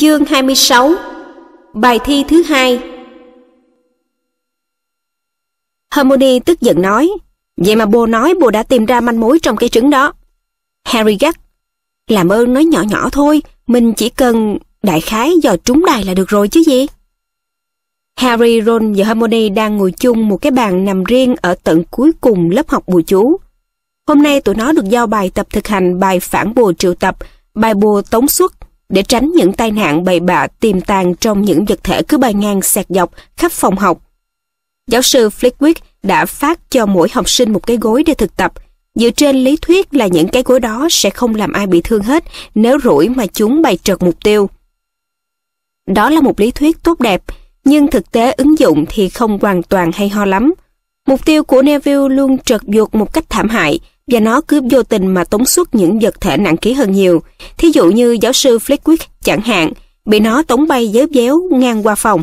Chương 26 Bài thi thứ hai Harmony tức giận nói Vậy mà bồ nói bồ đã tìm ra manh mối trong cái trứng đó Harry gắt Làm ơn nói nhỏ nhỏ thôi Mình chỉ cần đại khái dò trúng đài là được rồi chứ gì Harry, Ron và Harmony đang ngồi chung một cái bàn nằm riêng ở tận cuối cùng lớp học bùa chú. Hôm nay tụi nó được giao bài tập thực hành bài phản bùa triệu tập, bài bùa tống xuất để tránh những tai nạn bầy bạ tiềm tàng trong những vật thể cứ bay ngang xẹt dọc khắp phòng học. Giáo sư Flickwick đã phát cho mỗi học sinh một cái gối để thực tập. Dựa trên lý thuyết là những cái gối đó sẽ không làm ai bị thương hết nếu rủi mà chúng bay trượt mục tiêu. Đó là một lý thuyết tốt đẹp, nhưng thực tế ứng dụng thì không hoàn toàn hay ho lắm. Mục tiêu của Neville luôn trượt vượt một cách thảm hại, và nó cứ vô tình mà tống xuất những vật thể nặng ký hơn nhiều. Thí dụ như giáo sư Flickwick chẳng hạn, bị nó tống bay dớp déo ngang qua phòng.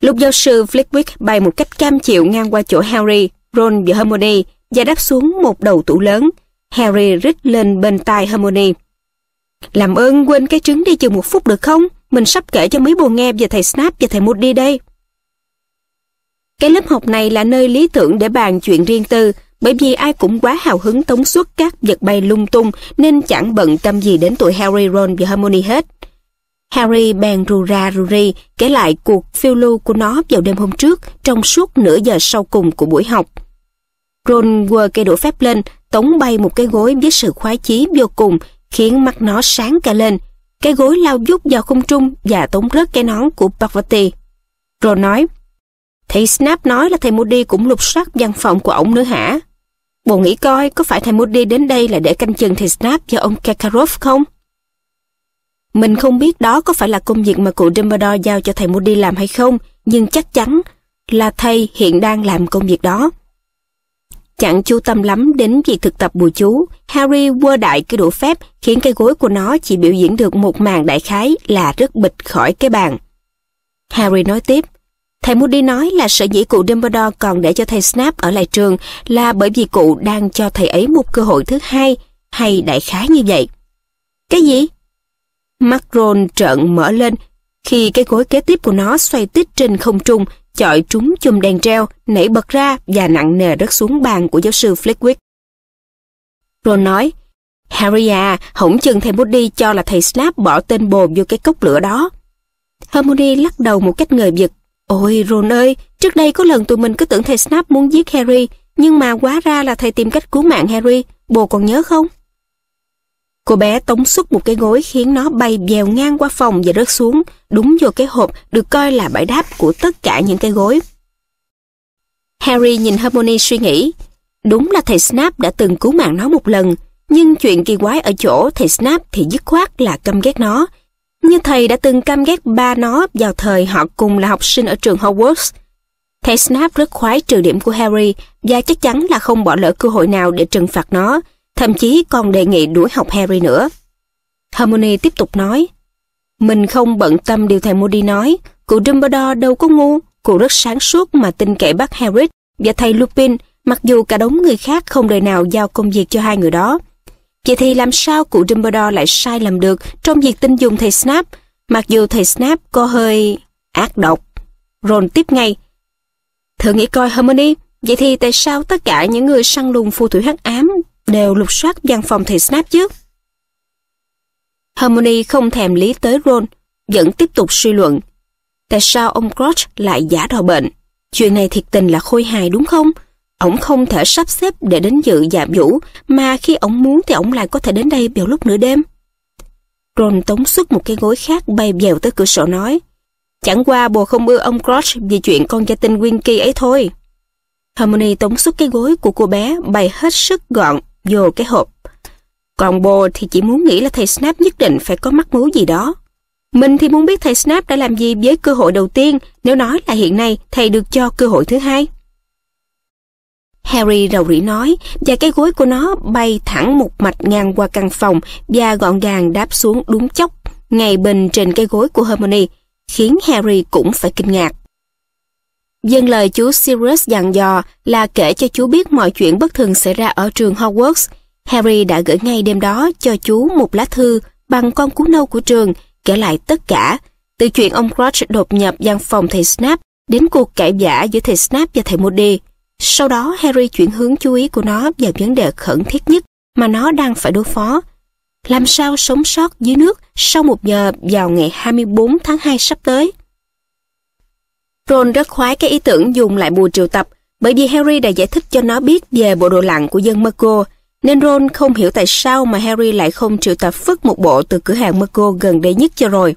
Lúc giáo sư Flickwick bay một cách cam chịu ngang qua chỗ Harry, Ron và Hermione và đáp xuống một đầu tủ lớn, Harry rít lên bên tai Hermione. Làm ơn quên cái trứng đi chừng một phút được không? Mình sắp kể cho mấy bồ nghe về thầy Snap và thầy Moody đây. Cái lớp học này là nơi lý tưởng để bàn chuyện riêng tư, bởi vì ai cũng quá hào hứng tống suất các vật bay lung tung nên chẳng bận tâm gì đến tụi Harry, Ron và Hermione hết. Harry bèn rù ra rù ri kể lại cuộc phiêu lưu của nó vào đêm hôm trước trong suốt nửa giờ sau cùng của buổi học. Ron quơ cây đũa phép lên, tống bay một cái gối với sự khoái chí vô cùng, khiến mắt nó sáng cả lên. Cái gối lao vút vào không trung và tống rớt cái nón của Parvati. Ron nói, Thầy Snap nói là thầy Moody cũng lục soát văn phòng của ổng nữa hả? Bộ nghĩ coi có phải thầy Moody đến đây là để canh chừng thầy Snap cho ông Kakarov không? Mình không biết đó có phải là công việc mà cụ Dumbledore giao cho thầy Moody làm hay không, nhưng chắc chắn là thầy hiện đang làm công việc đó. Chẳng chú tâm lắm đến việc thực tập bùa chú, Harry quơ đại cái đũa phép khiến cái gối của nó chỉ biểu diễn được một màn đại khái là rất bịch khỏi cái bàn. Harry nói tiếp, Thầy Moody nói là sở dĩ cụ Dumbledore còn để cho thầy Snap ở lại trường là bởi vì cụ đang cho thầy ấy một cơ hội thứ hai, hay đại khái như vậy. Cái gì? Macron trợn mở lên khi cái gối kế tiếp của nó xoay tít trên không trung, chọi trúng chùm đèn treo, nảy bật ra và nặng nề rớt xuống bàn của giáo sư Flitwick. Ron nói, Harry à, hổng chừng thầy Moody cho là thầy Snap bỏ tên bồ vô cái cốc lửa đó. Hermione lắc đầu một cách ngờ vực Ôi Ron ơi, trước đây có lần tụi mình cứ tưởng thầy Snap muốn giết Harry, nhưng mà quá ra là thầy tìm cách cứu mạng Harry, bồ còn nhớ không? Cô bé tống xuất một cái gối khiến nó bay bèo ngang qua phòng và rớt xuống, đúng vô cái hộp được coi là bãi đáp của tất cả những cái gối. Harry nhìn Hermione suy nghĩ, đúng là thầy Snap đã từng cứu mạng nó một lần, nhưng chuyện kỳ quái ở chỗ thầy Snap thì dứt khoát là căm ghét nó, như thầy đã từng căm ghét ba nó vào thời họ cùng là học sinh ở trường Hogwarts. Thầy Snap rất khoái trừ điểm của Harry và chắc chắn là không bỏ lỡ cơ hội nào để trừng phạt nó, thậm chí còn đề nghị đuổi học Harry nữa. Hermione tiếp tục nói, Mình không bận tâm điều thầy Moody nói, cụ Dumbledore đâu có ngu, cụ rất sáng suốt mà tin cậy bắt Harry và thầy Lupin, mặc dù cả đống người khác không đời nào giao công việc cho hai người đó. Vậy thì làm sao cụ Dumbledore lại sai lầm được trong việc tin dùng thầy Snap, mặc dù thầy Snap có hơi ác độc. Ron tiếp ngay. Thử nghĩ coi Hermione, vậy thì tại sao tất cả những người săn lùng phù thủy hắc ám đều lục soát văn phòng thầy Snap chứ? Hermione không thèm lý tới Ron, vẫn tiếp tục suy luận. Tại sao ông Crouch lại giả đò bệnh? Chuyện này thiệt tình là khôi hài đúng không? Ông không thể sắp xếp để đến dự dạ vũ, mà khi ông muốn thì ông lại có thể đến đây vào lúc nửa đêm. Ron tống xuất một cái gối khác bay dèo tới cửa sổ nói. Chẳng qua bồ không ưa ông Crouch vì chuyện con gia tinh Winky ấy thôi. Harmony tống xuất cái gối của cô bé bay hết sức gọn vô cái hộp. Còn bồ thì chỉ muốn nghĩ là thầy Snap nhất định phải có mắc mú gì đó. Mình thì muốn biết thầy Snap đã làm gì với cơ hội đầu tiên nếu nói là hiện nay thầy được cho cơ hội thứ hai. Harry rầu rĩ nói và cái gối của nó bay thẳng một mạch ngang qua căn phòng và gọn gàng đáp xuống đúng chốc ngay bên trên cái gối của Hermione khiến Harry cũng phải kinh ngạc. Dân lời chú Sirius dặn dò là kể cho chú biết mọi chuyện bất thường xảy ra ở trường Hogwarts. Harry đã gửi ngay đêm đó cho chú một lá thư bằng con cú nâu của trường kể lại tất cả, từ chuyện ông Crouch đột nhập văn phòng thầy Snap đến cuộc cãi giả giữa thầy Snap và thầy Moody. Sau đó Harry chuyển hướng chú ý của nó vào vấn đề khẩn thiết nhất mà nó đang phải đối phó. Làm sao sống sót dưới nước sau một giờ vào ngày 24 tháng 2 sắp tới? Ron rất khoái cái ý tưởng dùng lại bùa triệu tập bởi vì Harry đã giải thích cho nó biết về bộ đồ lặn của dân Mergo nên Ron không hiểu tại sao mà Harry lại không triệu tập phức một bộ từ cửa hàng Mergo gần đây nhất cho rồi.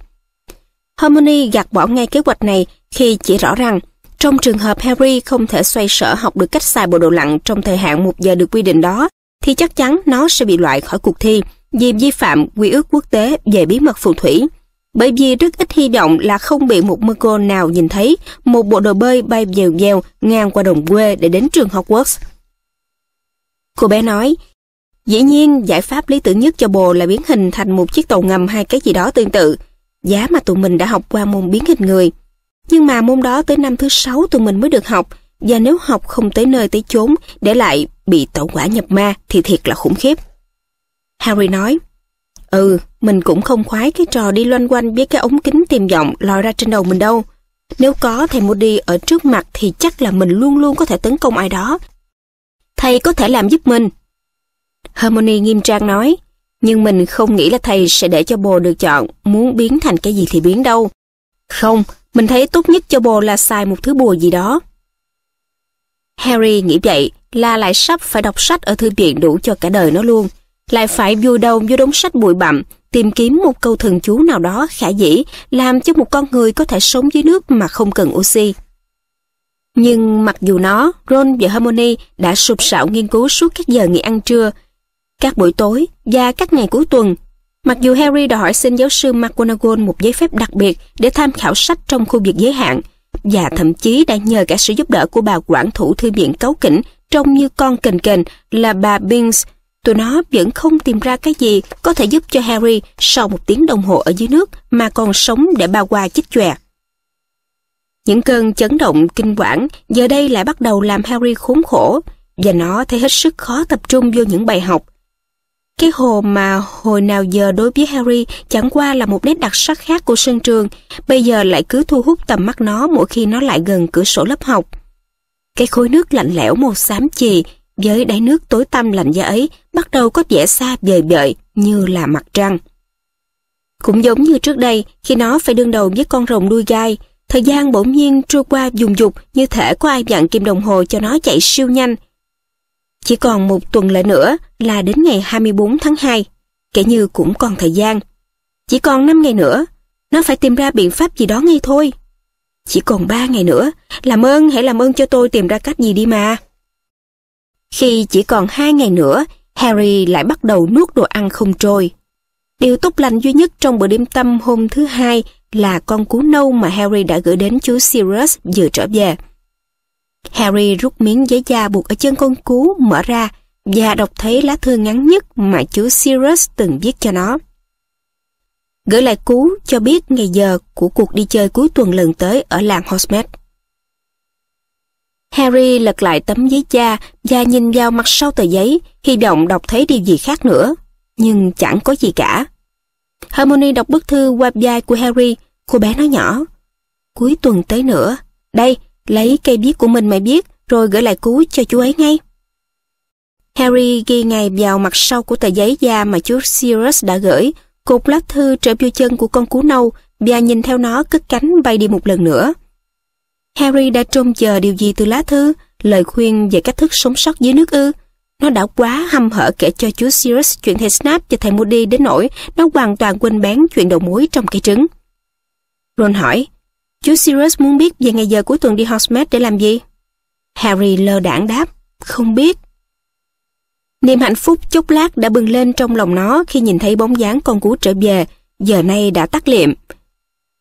Harmony gạt bỏ ngay kế hoạch này khi chỉ rõ rằng trong trường hợp Harry không thể xoay sở học được cách xài bộ đồ lặn trong thời hạn một giờ được quy định đó, thì chắc chắn nó sẽ bị loại khỏi cuộc thi vì vi phạm quy ước quốc tế về bí mật phù thủy. Bởi vì rất ít hy vọng là không bị một muggle nào nhìn thấy một bộ đồ bơi bay dèo dèo ngang qua đồng quê để đến trường Hogwarts. Cô bé nói, dĩ nhiên giải pháp lý tưởng nhất cho bồ là biến hình thành một chiếc tàu ngầm hay cái gì đó tương tự, giá mà tụi mình đã học qua môn biến hình người. Nhưng mà môn đó tới năm thứ sáu tụi mình mới được học, và nếu học không tới nơi tới chốn, để lại bị tẩu quả nhập ma thì thiệt là khủng khiếp. Harry nói, Ừ, mình cũng không khoái cái trò đi loanh quanh với cái ống kính tìm giọng lòi ra trên đầu mình đâu. Nếu có thầy Moody ở trước mặt thì chắc là mình luôn luôn có thể tấn công ai đó. Thầy có thể làm giúp mình. Harmony nghiêm trang nói, nhưng mình không nghĩ là thầy sẽ để cho bồ được chọn muốn biến thành cái gì thì biến đâu. Không, mình thấy tốt nhất cho bồ là xài một thứ bùa gì đó. Harry nghĩ vậy là lại sắp phải đọc sách ở thư viện đủ cho cả đời nó luôn. Lại phải vô đầu vô đống sách bụi bặm, tìm kiếm một câu thần chú nào đó khả dĩ làm cho một con người có thể sống dưới nước mà không cần oxy. Nhưng mặc dù nó, Ron và Harmony đã sụp sạo nghiên cứu suốt các giờ nghỉ ăn trưa, các buổi tối và các ngày cuối tuần Mặc dù Harry đã hỏi xin giáo sư McGonagall một giấy phép đặc biệt để tham khảo sách trong khu vực giới hạn, và thậm chí đã nhờ cả sự giúp đỡ của bà quản thủ thư viện cấu kỉnh trông như con kềnh kềnh là bà Binks, tụi nó vẫn không tìm ra cái gì có thể giúp cho Harry sau một tiếng đồng hồ ở dưới nước mà còn sống để ba qua chích chòe. Những cơn chấn động kinh quản giờ đây lại bắt đầu làm Harry khốn khổ và nó thấy hết sức khó tập trung vô những bài học cái hồ mà hồi nào giờ đối với Harry chẳng qua là một nét đặc sắc khác của sân trường, bây giờ lại cứ thu hút tầm mắt nó mỗi khi nó lại gần cửa sổ lớp học. Cái khối nước lạnh lẽo màu xám chì với đáy nước tối tăm lạnh giá ấy bắt đầu có vẻ xa vời vợi như là mặt trăng. Cũng giống như trước đây, khi nó phải đương đầu với con rồng đuôi gai, thời gian bỗng nhiên trôi qua dùng dục như thể có ai dặn kim đồng hồ cho nó chạy siêu nhanh, chỉ còn một tuần lễ nữa là đến ngày 24 tháng 2, kể như cũng còn thời gian. Chỉ còn 5 ngày nữa, nó phải tìm ra biện pháp gì đó ngay thôi. Chỉ còn 3 ngày nữa, làm ơn hãy làm ơn cho tôi tìm ra cách gì đi mà. Khi chỉ còn 2 ngày nữa, Harry lại bắt đầu nuốt đồ ăn không trôi. Điều tốt lành duy nhất trong bữa đêm tâm hôm thứ hai là con cú nâu mà Harry đã gửi đến chú Sirius vừa trở về. Harry rút miếng giấy da buộc ở chân con cú mở ra và đọc thấy lá thư ngắn nhất mà chú Sirius từng viết cho nó. Gửi lại cú cho biết ngày giờ của cuộc đi chơi cuối tuần lần tới ở làng Hogsmeade. Harry lật lại tấm giấy da và nhìn vào mặt sau tờ giấy, hy vọng đọc thấy điều gì khác nữa, nhưng chẳng có gì cả. Harmony đọc bức thư qua vai của Harry, cô bé nói nhỏ. Cuối tuần tới nữa, đây, lấy cây viết của mình mày biết rồi gửi lại cú cho chú ấy ngay. Harry ghi ngày vào mặt sau của tờ giấy da mà chú Sirius đã gửi, cột lá thư trở vô chân của con cú nâu và nhìn theo nó cất cánh bay đi một lần nữa. Harry đã trông chờ điều gì từ lá thư, lời khuyên về cách thức sống sót dưới nước ư. Nó đã quá hâm hở kể cho chú Sirius chuyện thầy Snap và thầy Moody đến nỗi nó hoàn toàn quên bén chuyện đầu mối trong cây trứng. Ron hỏi, Chú Sirius muốn biết về ngày giờ cuối tuần đi Hogsmeade để làm gì? Harry lơ đảng đáp, không biết. Niềm hạnh phúc chốc lát đã bừng lên trong lòng nó khi nhìn thấy bóng dáng con cú trở về, giờ nay đã tắt liệm.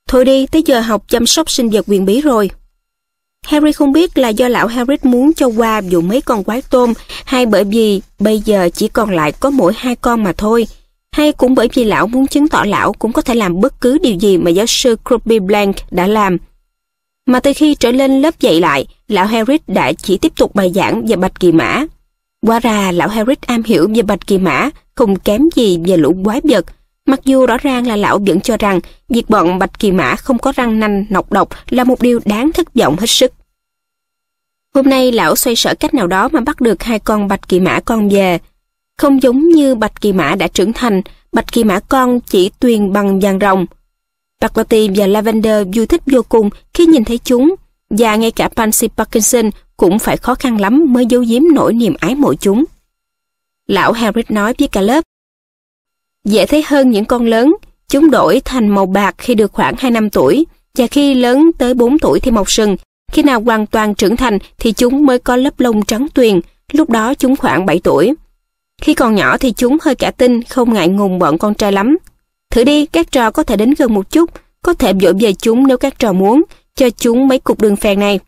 Thôi đi, tới giờ học chăm sóc sinh vật quyền bí rồi. Harry không biết là do lão Harry muốn cho qua dù mấy con quái tôm hay bởi vì bây giờ chỉ còn lại có mỗi hai con mà thôi hay cũng bởi vì lão muốn chứng tỏ lão cũng có thể làm bất cứ điều gì mà giáo sư Kruby Blank đã làm. Mà từ khi trở lên lớp dạy lại, lão Harris đã chỉ tiếp tục bài giảng về bạch kỳ mã. Qua ra lão Harris am hiểu về bạch kỳ mã, không kém gì về lũ quái vật, Mặc dù rõ ràng là lão vẫn cho rằng việc bọn bạch kỳ mã không có răng nanh nọc độc là một điều đáng thất vọng hết sức. Hôm nay lão xoay sở cách nào đó mà bắt được hai con bạch kỳ mã con về. Không giống như bạch kỳ mã đã trưởng thành, bạch kỳ mã con chỉ tuyền bằng vàng rồng. Paclotti và Lavender vui thích vô cùng khi nhìn thấy chúng, và ngay cả Pansy Parkinson cũng phải khó khăn lắm mới giấu giếm nỗi niềm ái mộ chúng. Lão Harris nói với cả lớp, Dễ thấy hơn những con lớn, chúng đổi thành màu bạc khi được khoảng 2 năm tuổi, và khi lớn tới 4 tuổi thì mọc sừng, khi nào hoàn toàn trưởng thành thì chúng mới có lớp lông trắng tuyền, lúc đó chúng khoảng 7 tuổi. Khi còn nhỏ thì chúng hơi cả tin, không ngại ngùng bọn con trai lắm. Thử đi, các trò có thể đến gần một chút, có thể dỗ về chúng nếu các trò muốn, cho chúng mấy cục đường phèn này.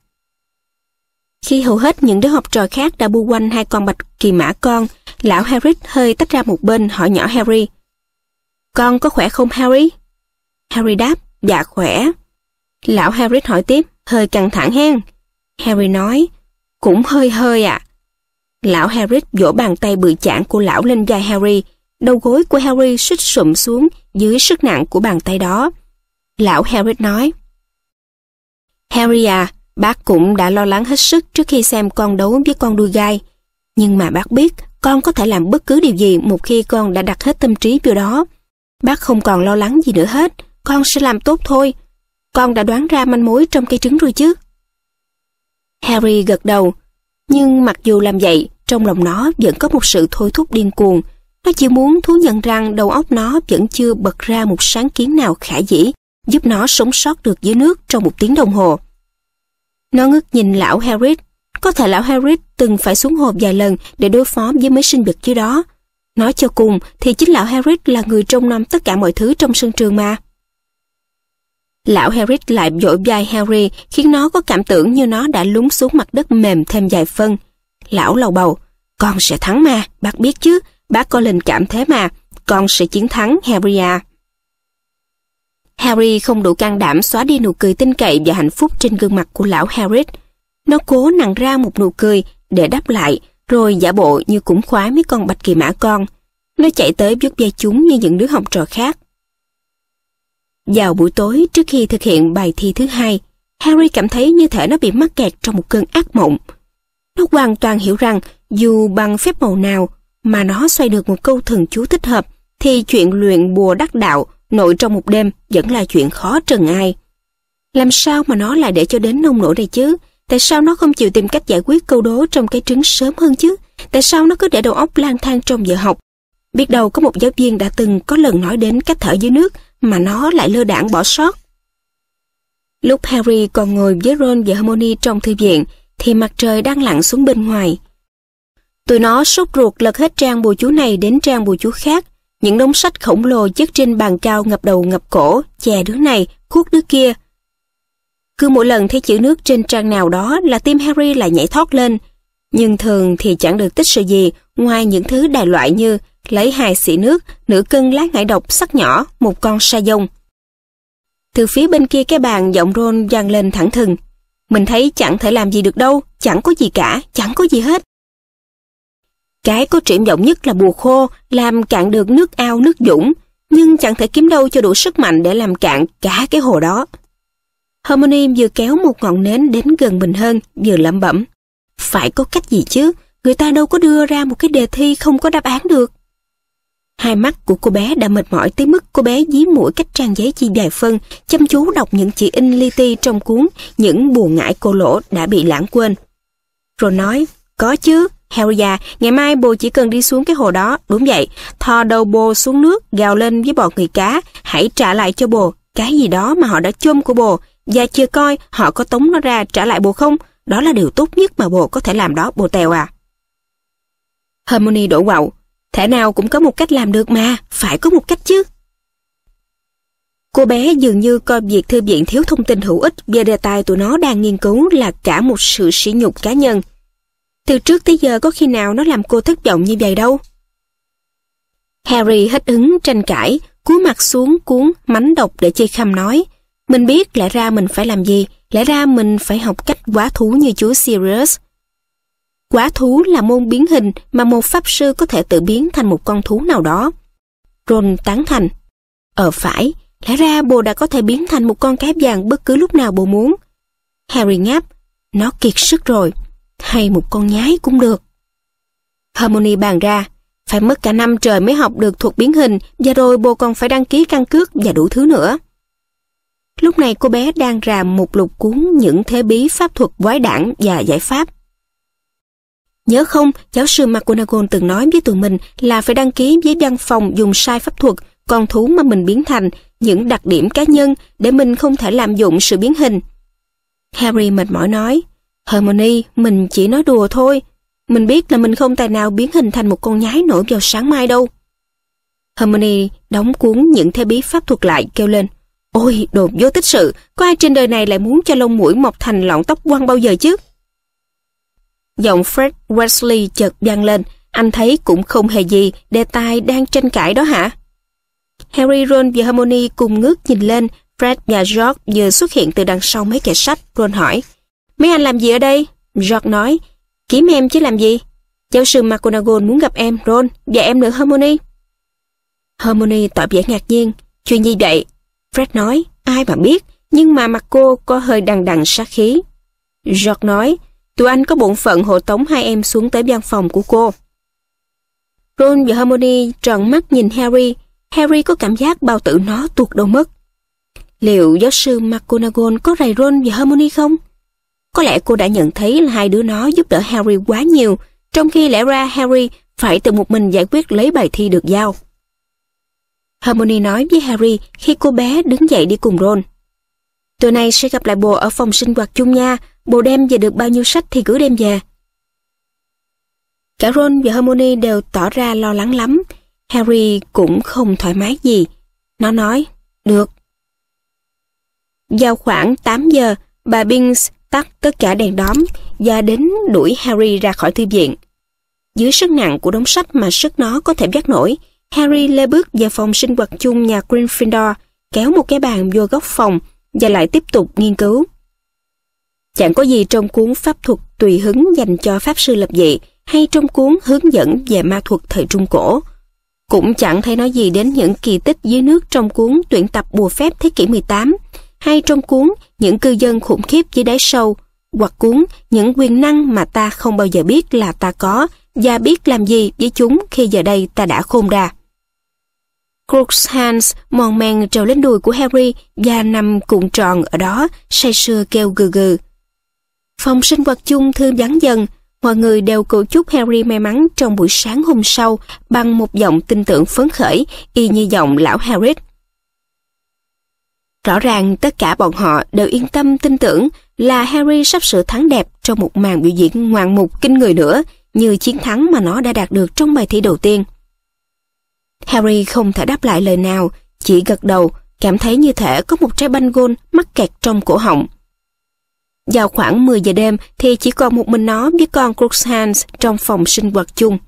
Khi hầu hết những đứa học trò khác đã bu quanh hai con bạch kỳ mã con, lão Harry hơi tách ra một bên hỏi nhỏ Harry. Con có khỏe không Harry? Harry đáp, dạ khỏe. Lão Harry hỏi tiếp, hơi căng thẳng hen. Harry nói, cũng hơi hơi ạ. À. Lão Harris vỗ bàn tay bự chảng của lão lên vai Harry. Đầu gối của Harry xích sụm xuống dưới sức nặng của bàn tay đó. Lão Harris nói, Harry à, bác cũng đã lo lắng hết sức trước khi xem con đấu với con đuôi gai. Nhưng mà bác biết con có thể làm bất cứ điều gì một khi con đã đặt hết tâm trí vào đó. Bác không còn lo lắng gì nữa hết, con sẽ làm tốt thôi. Con đã đoán ra manh mối trong cây trứng rồi chứ. Harry gật đầu, nhưng mặc dù làm vậy, trong lòng nó vẫn có một sự thôi thúc điên cuồng. Nó chỉ muốn thú nhận rằng đầu óc nó vẫn chưa bật ra một sáng kiến nào khả dĩ, giúp nó sống sót được dưới nước trong một tiếng đồng hồ. Nó ngước nhìn lão Harris. Có thể lão Harris từng phải xuống hồ vài lần để đối phó với mấy sinh vật dưới đó. Nói cho cùng thì chính lão Harris là người trông nom tất cả mọi thứ trong sân trường mà. Lão Harris lại vỗ vai Harry khiến nó có cảm tưởng như nó đã lún xuống mặt đất mềm thêm vài phân. Lão lầu bầu, con sẽ thắng mà, bác biết chứ, bác có linh cảm thế mà, con sẽ chiến thắng Harry à. Harry không đủ can đảm xóa đi nụ cười tin cậy và hạnh phúc trên gương mặt của lão harry Nó cố nặn ra một nụ cười để đáp lại, rồi giả bộ như cũng khoái mấy con bạch kỳ mã con. Nó chạy tới vuốt ve chúng như những đứa học trò khác. Vào buổi tối trước khi thực hiện bài thi thứ hai, Harry cảm thấy như thể nó bị mắc kẹt trong một cơn ác mộng. Nó hoàn toàn hiểu rằng dù bằng phép màu nào mà nó xoay được một câu thần chú thích hợp thì chuyện luyện bùa đắc đạo nội trong một đêm vẫn là chuyện khó trần ai. Làm sao mà nó lại để cho đến nông nổi đây chứ? Tại sao nó không chịu tìm cách giải quyết câu đố trong cái trứng sớm hơn chứ? Tại sao nó cứ để đầu óc lang thang trong giờ học? Biết đâu có một giáo viên đã từng có lần nói đến cách thở dưới nước mà nó lại lơ đảng bỏ sót. Lúc Harry còn ngồi với Ron và Hermione trong thư viện thì mặt trời đang lặn xuống bên ngoài. Tụi nó sốt ruột lật hết trang bùa chú này đến trang bùa chú khác. Những đống sách khổng lồ chất trên bàn cao ngập đầu ngập cổ, chè đứa này, khuất đứa kia. Cứ mỗi lần thấy chữ nước trên trang nào đó là tim Harry lại nhảy thoát lên. Nhưng thường thì chẳng được tích sự gì ngoài những thứ đại loại như lấy hai xỉ nước, nửa cân lá ngải độc sắc nhỏ, một con sa dông. Từ phía bên kia cái bàn giọng Ron vang lên thẳng thừng. Mình thấy chẳng thể làm gì được đâu, chẳng có gì cả, chẳng có gì hết. Cái có triển vọng nhất là bùa khô, làm cạn được nước ao nước dũng, nhưng chẳng thể kiếm đâu cho đủ sức mạnh để làm cạn cả cái hồ đó. Harmony vừa kéo một ngọn nến đến gần mình hơn, vừa lẩm bẩm. Phải có cách gì chứ, người ta đâu có đưa ra một cái đề thi không có đáp án được. Hai mắt của cô bé đã mệt mỏi tới mức cô bé dí mũi cách trang giấy chi đài phân, chăm chú đọc những chữ in li ti trong cuốn những buồn ngại cô lỗ đã bị lãng quên. Rồi nói, có chứ, Heo già, ngày mai bồ chỉ cần đi xuống cái hồ đó, đúng vậy, thò đầu bồ xuống nước, gào lên với bọn người cá, hãy trả lại cho bồ, cái gì đó mà họ đã chôm của bồ, và chưa coi họ có tống nó ra trả lại bồ không, đó là điều tốt nhất mà bồ có thể làm đó, bồ tèo à. Harmony đổ quậu, Thể nào cũng có một cách làm được mà, phải có một cách chứ. Cô bé dường như coi việc thư viện thiếu thông tin hữu ích về đề tài tụi nó đang nghiên cứu là cả một sự sỉ nhục cá nhân. Từ trước tới giờ có khi nào nó làm cô thất vọng như vậy đâu. Harry hết ứng tranh cãi, cúi mặt xuống cuốn mánh độc để chê khăm nói. Mình biết lẽ ra mình phải làm gì, lẽ ra mình phải học cách quá thú như chú Sirius. Quá thú là môn biến hình mà một pháp sư có thể tự biến thành một con thú nào đó. Ron tán thành. Ờ phải, lẽ ra bồ đã có thể biến thành một con cá vàng bất cứ lúc nào bồ muốn. Harry ngáp, nó kiệt sức rồi, hay một con nhái cũng được. Harmony bàn ra, phải mất cả năm trời mới học được thuật biến hình và rồi bồ còn phải đăng ký căn cước và đủ thứ nữa. Lúc này cô bé đang rà một lục cuốn những thế bí pháp thuật quái đảng và giải pháp. Nhớ không, giáo sư McGonagall từng nói với tụi mình là phải đăng ký với văn phòng dùng sai pháp thuật, con thú mà mình biến thành, những đặc điểm cá nhân để mình không thể lạm dụng sự biến hình. Harry mệt mỏi nói, Hermione, mình chỉ nói đùa thôi. Mình biết là mình không tài nào biến hình thành một con nhái nổi vào sáng mai đâu. Hermione đóng cuốn những thế bí pháp thuật lại kêu lên, Ôi, đồ vô tích sự, có ai trên đời này lại muốn cho lông mũi mọc thành lọn tóc quăng bao giờ chứ? Giọng Fred Wesley chợt vang lên, anh thấy cũng không hề gì, đề tài đang tranh cãi đó hả? Harry, Ron và Hermione cùng ngước nhìn lên, Fred và George vừa xuất hiện từ đằng sau mấy kệ sách, Ron hỏi. Mấy anh làm gì ở đây? George nói, kiếm em chứ làm gì? Giáo sư McGonagall muốn gặp em, Ron, và em nữa Hermione. Hermione tỏ vẻ ngạc nhiên, chuyện gì vậy? Fred nói, ai mà biết, nhưng mà mặt cô có hơi đằng đằng sát khí. George nói, Tụi anh có bổn phận hộ tống hai em xuống tới văn phòng của cô. Ron và Harmony trợn mắt nhìn Harry. Harry có cảm giác bao tử nó tuột đâu mất. Liệu giáo sư McGonagall có rầy Ron và Harmony không? Có lẽ cô đã nhận thấy là hai đứa nó giúp đỡ Harry quá nhiều, trong khi lẽ ra Harry phải tự một mình giải quyết lấy bài thi được giao. Harmony nói với Harry khi cô bé đứng dậy đi cùng Ron. Tối nay sẽ gặp lại bồ ở phòng sinh hoạt chung nha, bồ đem về được bao nhiêu sách thì cứ đem về. Cả Ron và Hermione đều tỏ ra lo lắng lắm, Harry cũng không thoải mái gì. Nó nói, được. Vào khoảng 8 giờ, bà Binks tắt tất cả đèn đóm và đến đuổi Harry ra khỏi thư viện. Dưới sức nặng của đống sách mà sức nó có thể vác nổi, Harry lê bước vào phòng sinh hoạt chung nhà Gryffindor, kéo một cái bàn vô góc phòng, và lại tiếp tục nghiên cứu. Chẳng có gì trong cuốn pháp thuật tùy hứng dành cho pháp sư lập dị hay trong cuốn hướng dẫn về ma thuật thời Trung Cổ. Cũng chẳng thấy nói gì đến những kỳ tích dưới nước trong cuốn tuyển tập bùa phép thế kỷ 18 hay trong cuốn những cư dân khủng khiếp dưới đáy sâu hoặc cuốn những quyền năng mà ta không bao giờ biết là ta có và biết làm gì với chúng khi giờ đây ta đã khôn ra. Crooks Hans mòn men trèo lên đùi của Harry và nằm cuộn tròn ở đó, say sưa kêu gừ gừ. Phòng sinh hoạt chung thư vắng dần, mọi người đều cầu chúc Harry may mắn trong buổi sáng hôm sau bằng một giọng tin tưởng phấn khởi, y như giọng lão Harry. Rõ ràng tất cả bọn họ đều yên tâm tin tưởng là Harry sắp sửa thắng đẹp trong một màn biểu diễn ngoạn mục kinh người nữa như chiến thắng mà nó đã đạt được trong bài thi đầu tiên. Harry không thể đáp lại lời nào, chỉ gật đầu, cảm thấy như thể có một trái banh gôn mắc kẹt trong cổ họng. Vào khoảng 10 giờ đêm thì chỉ còn một mình nó với con Crookshanks trong phòng sinh hoạt chung.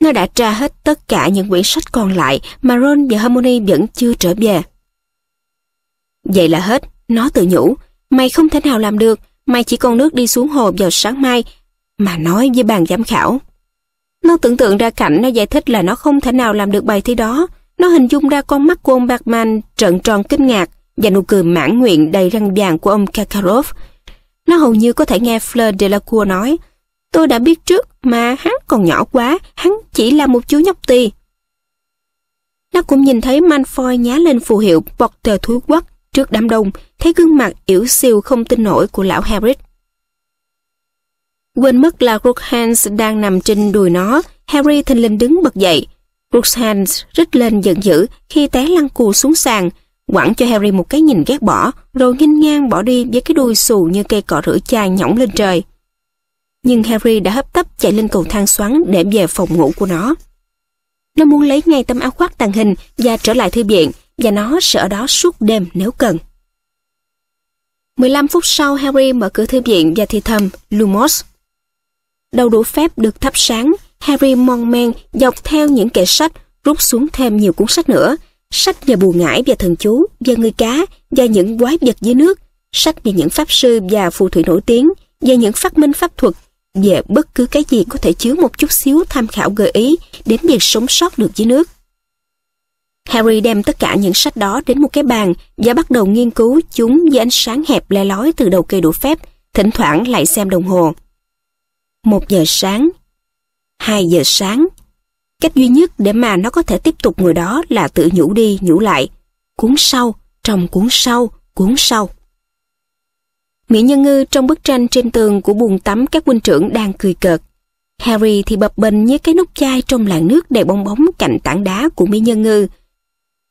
Nó đã tra hết tất cả những quyển sách còn lại mà Ron và Harmony vẫn chưa trở về. Vậy là hết, nó tự nhủ. Mày không thể nào làm được, mày chỉ còn nước đi xuống hồ vào sáng mai, mà nói với bàn giám khảo. Nó tưởng tượng ra cảnh nó giải thích là nó không thể nào làm được bài thi đó. Nó hình dung ra con mắt của ông Batman trợn tròn kinh ngạc và nụ cười mãn nguyện đầy răng vàng của ông Kakarov. Nó hầu như có thể nghe Fleur Delacour nói Tôi đã biết trước mà hắn còn nhỏ quá, hắn chỉ là một chú nhóc tì. Nó cũng nhìn thấy Manfoy nhá lên phù hiệu Potter thúi quắc trước đám đông, thấy gương mặt yểu siêu không tin nổi của lão Harris. Quên mất là Crookhans đang nằm trên đùi nó, Harry thình lình đứng bật dậy. Crookhans rít lên giận dữ khi té lăn cù xuống sàn, quẳng cho Harry một cái nhìn ghét bỏ, rồi nghênh ngang bỏ đi với cái đuôi xù như cây cỏ rửa chai nhõng lên trời. Nhưng Harry đã hấp tấp chạy lên cầu thang xoắn để về phòng ngủ của nó. Nó muốn lấy ngay tấm áo khoác tàng hình và trở lại thư viện, và nó sẽ ở đó suốt đêm nếu cần. 15 phút sau Harry mở cửa thư viện và thì thầm Lumos đầu đũa phép được thắp sáng, Harry mon men dọc theo những kệ sách, rút xuống thêm nhiều cuốn sách nữa. Sách về bù ngải và thần chú, về người cá, về những quái vật dưới nước, sách về những pháp sư và phù thủy nổi tiếng, về những phát minh pháp thuật, về bất cứ cái gì có thể chứa một chút xíu tham khảo gợi ý đến việc sống sót được dưới nước. Harry đem tất cả những sách đó đến một cái bàn và bắt đầu nghiên cứu chúng với ánh sáng hẹp le lói từ đầu cây đũa phép, thỉnh thoảng lại xem đồng hồ. 1 giờ sáng, 2 giờ sáng. Cách duy nhất để mà nó có thể tiếp tục người đó là tự nhủ đi, nhủ lại. Cuốn sau, trong cuốn sau, cuốn sau. Mỹ Nhân Ngư trong bức tranh trên tường của buồng tắm các huynh trưởng đang cười cợt. Harry thì bập bềnh như cái nút chai trong làn nước đầy bong bóng cạnh tảng đá của Mỹ Nhân Ngư.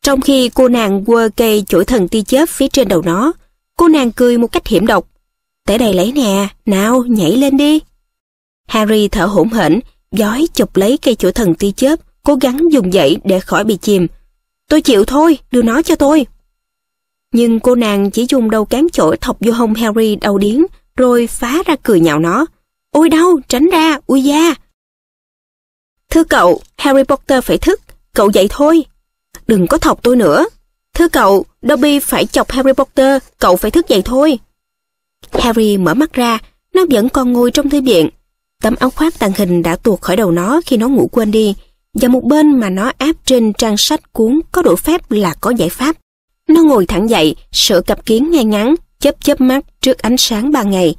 Trong khi cô nàng quơ cây chổi thần ti chớp phía trên đầu nó, cô nàng cười một cách hiểm độc. Tới đây lấy nè, nào nhảy lên đi. Harry thở hổn hển, giói chụp lấy cây chổi thần tia chớp, cố gắng dùng dậy để khỏi bị chìm. Tôi chịu thôi, đưa nó cho tôi. Nhưng cô nàng chỉ dùng đầu cán chổi thọc vô hông Harry đau điến, rồi phá ra cười nhạo nó. Ôi đau, tránh ra, ui da. Thưa cậu, Harry Potter phải thức, cậu dậy thôi. Đừng có thọc tôi nữa. Thưa cậu, Dobby phải chọc Harry Potter, cậu phải thức dậy thôi. Harry mở mắt ra, nó vẫn còn ngồi trong thư viện, Tấm áo khoác tàng hình đã tuột khỏi đầu nó khi nó ngủ quên đi, và một bên mà nó áp trên trang sách cuốn có độ phép là có giải pháp. Nó ngồi thẳng dậy, sợ cặp kiến ngay ngắn, chớp chớp mắt trước ánh sáng ban ngày.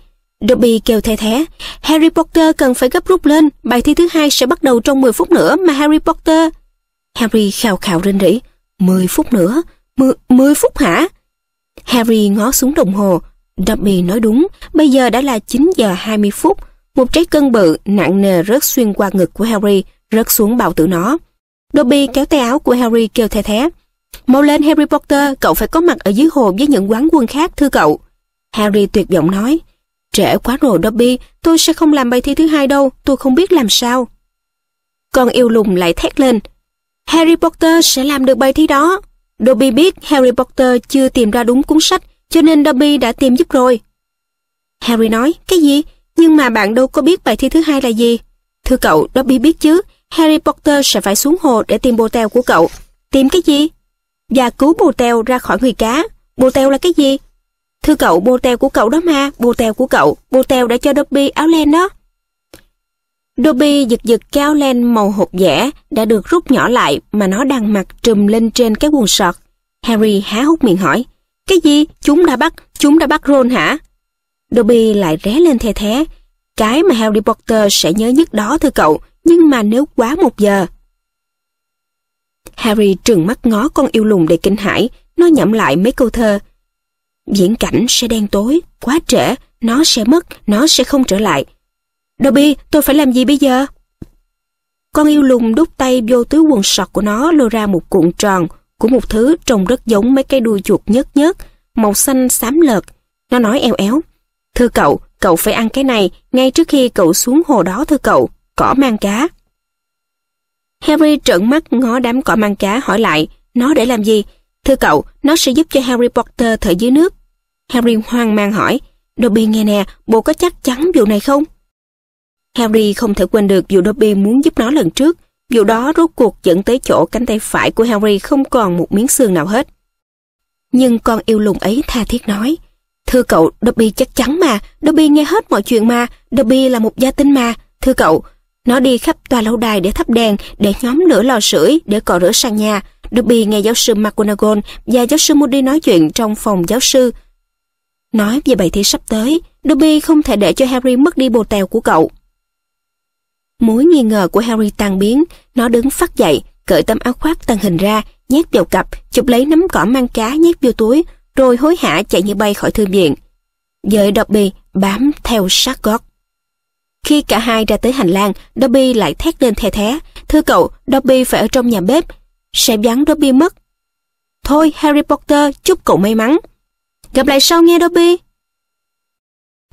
Dobby kêu the thé, Harry Potter cần phải gấp rút lên, bài thi thứ hai sẽ bắt đầu trong 10 phút nữa mà Harry Potter. Harry khào khào rên rỉ, 10 phút nữa, 10, 10 phút hả? Harry ngó xuống đồng hồ, Dobby nói đúng, bây giờ đã là 9 giờ 20 phút, một trái cân bự nặng nề rớt xuyên qua ngực của Harry, rớt xuống bao tử nó. Dobby kéo tay áo của Harry kêu the thé. Mau lên Harry Potter, cậu phải có mặt ở dưới hồ với những quán quân khác, thưa cậu. Harry tuyệt vọng nói. Trễ quá rồi Dobby, tôi sẽ không làm bài thi thứ hai đâu, tôi không biết làm sao. Con yêu lùng lại thét lên. Harry Potter sẽ làm được bài thi đó. Dobby biết Harry Potter chưa tìm ra đúng cuốn sách, cho nên Dobby đã tìm giúp rồi. Harry nói, cái gì? Nhưng mà bạn đâu có biết bài thi thứ hai là gì. Thưa cậu, Dobby biết chứ, Harry Potter sẽ phải xuống hồ để tìm bồ tèo của cậu. Tìm cái gì? Và cứu bồ tèo ra khỏi người cá. Bồ tèo là cái gì? Thưa cậu, bồ tèo của cậu đó mà, bồ tèo của cậu, bồ tèo đã cho Dobby áo len đó. Dobby giật giật cái áo len màu hộp vẽ đã được rút nhỏ lại mà nó đang mặc trùm lên trên cái quần sọt. Harry há hốc miệng hỏi, cái gì? Chúng đã bắt, chúng đã bắt Ron hả? Dobby lại ré lên the thế. Cái mà Harry Potter sẽ nhớ nhất đó thưa cậu, nhưng mà nếu quá một giờ. Harry trừng mắt ngó con yêu lùng đầy kinh hãi, nó nhậm lại mấy câu thơ. Diễn cảnh sẽ đen tối, quá trễ, nó sẽ mất, nó sẽ không trở lại. Dobby, tôi phải làm gì bây giờ? Con yêu lùng đút tay vô túi quần sọt của nó lôi ra một cuộn tròn của một thứ trông rất giống mấy cái đuôi chuột nhớt nhớt, màu xanh xám lợt. Nó nói eo éo. Thưa cậu, cậu phải ăn cái này ngay trước khi cậu xuống hồ đó thưa cậu, cỏ mang cá. Harry trợn mắt ngó đám cỏ mang cá hỏi lại, nó để làm gì? Thưa cậu, nó sẽ giúp cho Harry Potter thở dưới nước. Harry hoang mang hỏi, Dobby nghe nè, bố có chắc chắn vụ này không? Harry không thể quên được vụ Dobby muốn giúp nó lần trước, vụ đó rốt cuộc dẫn tới chỗ cánh tay phải của Harry không còn một miếng xương nào hết. Nhưng con yêu lùng ấy tha thiết nói, Thưa cậu, Dobby chắc chắn mà, Dobby nghe hết mọi chuyện mà, Dobby là một gia tinh mà, thưa cậu. Nó đi khắp tòa lâu đài để thắp đèn, để nhóm lửa lò sưởi, để cọ rửa sàn nhà. Dobby nghe giáo sư McGonagall và giáo sư Moody nói chuyện trong phòng giáo sư. Nói về bài thi sắp tới, Dobby không thể để cho Harry mất đi bồ tèo của cậu. Mối nghi ngờ của Harry tan biến, nó đứng phát dậy, cởi tấm áo khoác tàng hình ra, nhét vào cặp, chụp lấy nấm cỏ mang cá nhét vô túi, rồi hối hả chạy như bay khỏi thư viện. Giới Dobby bám theo sát gót. Khi cả hai ra tới hành lang, Dobby lại thét lên thè thé. Thưa cậu, Dobby phải ở trong nhà bếp. Sẽ bắn Dobby mất. Thôi, Harry Potter, chúc cậu may mắn. Gặp lại sau nghe Dobby.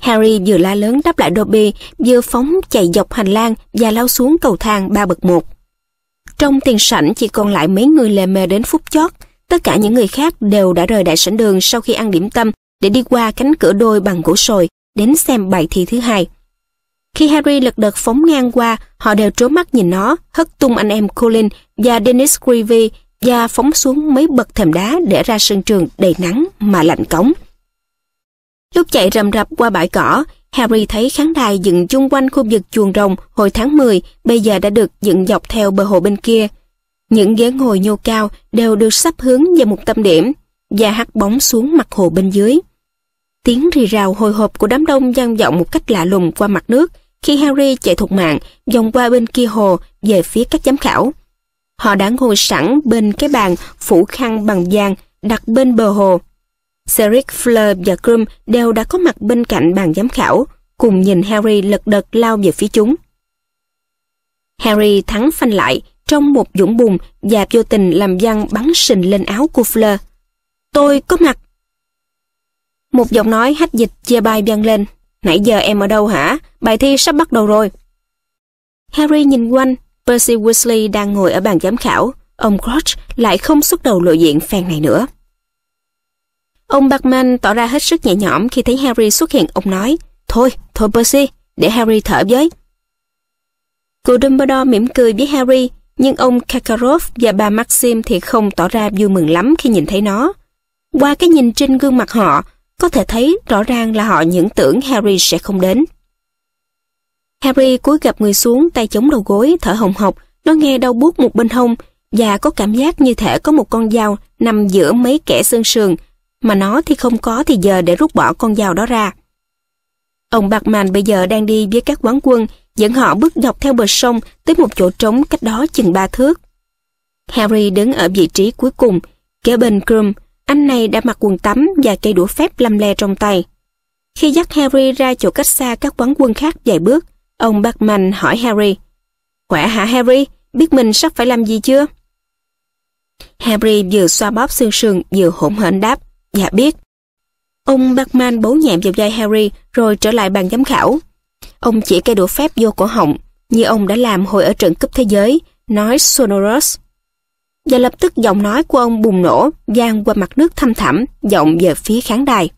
Harry vừa la lớn đáp lại Dobby, vừa phóng chạy dọc hành lang và lao xuống cầu thang ba bậc một. Trong tiền sảnh chỉ còn lại mấy người lề mề đến phút chót, Tất cả những người khác đều đã rời đại sảnh đường sau khi ăn điểm tâm để đi qua cánh cửa đôi bằng gỗ sồi đến xem bài thi thứ hai. Khi Harry lật đật phóng ngang qua, họ đều trố mắt nhìn nó, hất tung anh em Colin và Dennis Creevy và phóng xuống mấy bậc thềm đá để ra sân trường đầy nắng mà lạnh cống. Lúc chạy rầm rập qua bãi cỏ, Harry thấy khán đài dựng chung quanh khu vực chuồng rồng hồi tháng 10 bây giờ đã được dựng dọc theo bờ hồ bên kia. Những ghế ngồi nhô cao đều được sắp hướng về một tâm điểm và hắt bóng xuống mặt hồ bên dưới. Tiếng rì rào hồi hộp của đám đông vang vọng một cách lạ lùng qua mặt nước khi Harry chạy thục mạng vòng qua bên kia hồ về phía các giám khảo. Họ đã ngồi sẵn bên cái bàn phủ khăn bằng vàng đặt bên bờ hồ. Cedric Fleur và Krum đều đã có mặt bên cạnh bàn giám khảo, cùng nhìn Harry lật đật lao về phía chúng. Harry thắng phanh lại trong một dũng bùn và vô tình làm văn bắn sình lên áo của Fleur. Tôi có mặt. Một giọng nói hách dịch chê bay vang lên. Nãy giờ em ở đâu hả? Bài thi sắp bắt đầu rồi. Harry nhìn quanh, Percy Weasley đang ngồi ở bàn giám khảo. Ông Crouch lại không xuất đầu lộ diện phen này nữa. Ông Bachman tỏ ra hết sức nhẹ nhõm khi thấy Harry xuất hiện. Ông nói, thôi, thôi Percy, để Harry thở với. cô Dumbledore mỉm cười với Harry nhưng ông Kakarov và bà Maxim thì không tỏ ra vui mừng lắm khi nhìn thấy nó. Qua cái nhìn trên gương mặt họ, có thể thấy rõ ràng là họ những tưởng Harry sẽ không đến. Harry cúi gặp người xuống tay chống đầu gối thở hồng hộc, nó nghe đau buốt một bên hông và có cảm giác như thể có một con dao nằm giữa mấy kẻ xương sườn, mà nó thì không có thì giờ để rút bỏ con dao đó ra. Ông Bạc Màn bây giờ đang đi với các quán quân dẫn họ bước dọc theo bờ sông tới một chỗ trống cách đó chừng ba thước. Harry đứng ở vị trí cuối cùng, kế bên Grum, anh này đã mặc quần tắm và cây đũa phép lăm le trong tay. Khi dắt Harry ra chỗ cách xa các quán quân khác vài bước, ông Batman hỏi Harry, Khỏe hả Harry, biết mình sắp phải làm gì chưa? Harry vừa xoa bóp xương sườn vừa hỗn hển đáp, Dạ biết. Ông Batman bấu nhẹm vào vai Harry rồi trở lại bàn giám khảo, Ông chỉ cây đũa phép vô cổ họng, như ông đã làm hồi ở trận cúp thế giới, nói sonorous. Và lập tức giọng nói của ông bùng nổ, vang qua mặt nước thâm thẳm, vọng về phía khán đài.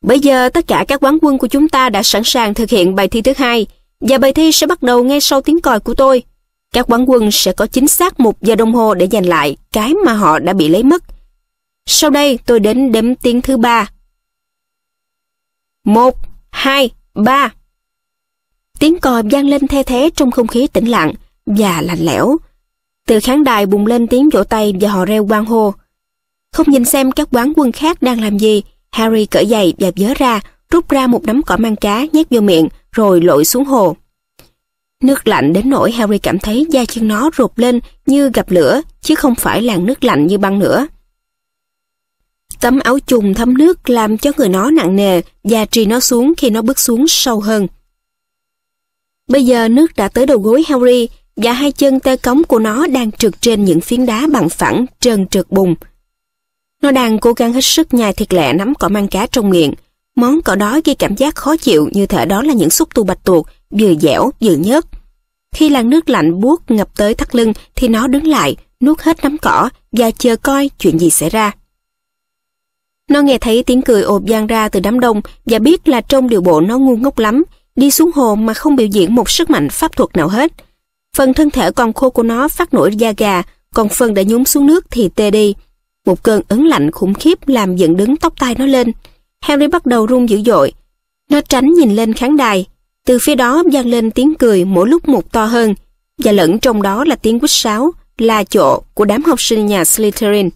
Bây giờ tất cả các quán quân của chúng ta đã sẵn sàng thực hiện bài thi thứ hai và bài thi sẽ bắt đầu ngay sau tiếng còi của tôi. Các quán quân sẽ có chính xác một giờ đồng hồ để giành lại cái mà họ đã bị lấy mất. Sau đây tôi đến đếm tiếng thứ ba. Một, hai, ba. Tiếng còi vang lên the thế trong không khí tĩnh lặng và lạnh lẽo. Từ khán đài bùng lên tiếng vỗ tay và họ reo quang hô. Không nhìn xem các quán quân khác đang làm gì, Harry cởi giày và vớ ra, rút ra một nắm cỏ mang cá nhét vô miệng rồi lội xuống hồ. Nước lạnh đến nỗi Harry cảm thấy da chân nó rụt lên như gặp lửa, chứ không phải là nước lạnh như băng nữa. Tấm áo chùng thấm nước làm cho người nó nặng nề và trì nó xuống khi nó bước xuống sâu hơn. Bây giờ nước đã tới đầu gối harry và hai chân tê cống của nó đang trượt trên những phiến đá bằng phẳng trơn trượt bùn. Nó đang cố gắng hết sức nhai thiệt lẹ nắm cỏ mang cá trong miệng. Món cỏ đó gây cảm giác khó chịu như thể đó là những xúc tu bạch tuộc, vừa dẻo vừa nhớt. Khi làn nước lạnh buốt ngập tới thắt lưng thì nó đứng lại, nuốt hết nắm cỏ và chờ coi chuyện gì xảy ra. Nó nghe thấy tiếng cười ồn vang ra từ đám đông và biết là trong điều bộ nó ngu ngốc lắm, đi xuống hồ mà không biểu diễn một sức mạnh pháp thuật nào hết. Phần thân thể còn khô của nó phát nổi da gà, còn phần đã nhúng xuống nước thì tê đi. Một cơn ấn lạnh khủng khiếp làm dựng đứng tóc tai nó lên. Harry bắt đầu run dữ dội. Nó tránh nhìn lên khán đài. Từ phía đó vang lên tiếng cười mỗi lúc một to hơn, và lẫn trong đó là tiếng quýt sáo, là chỗ của đám học sinh nhà Slytherin.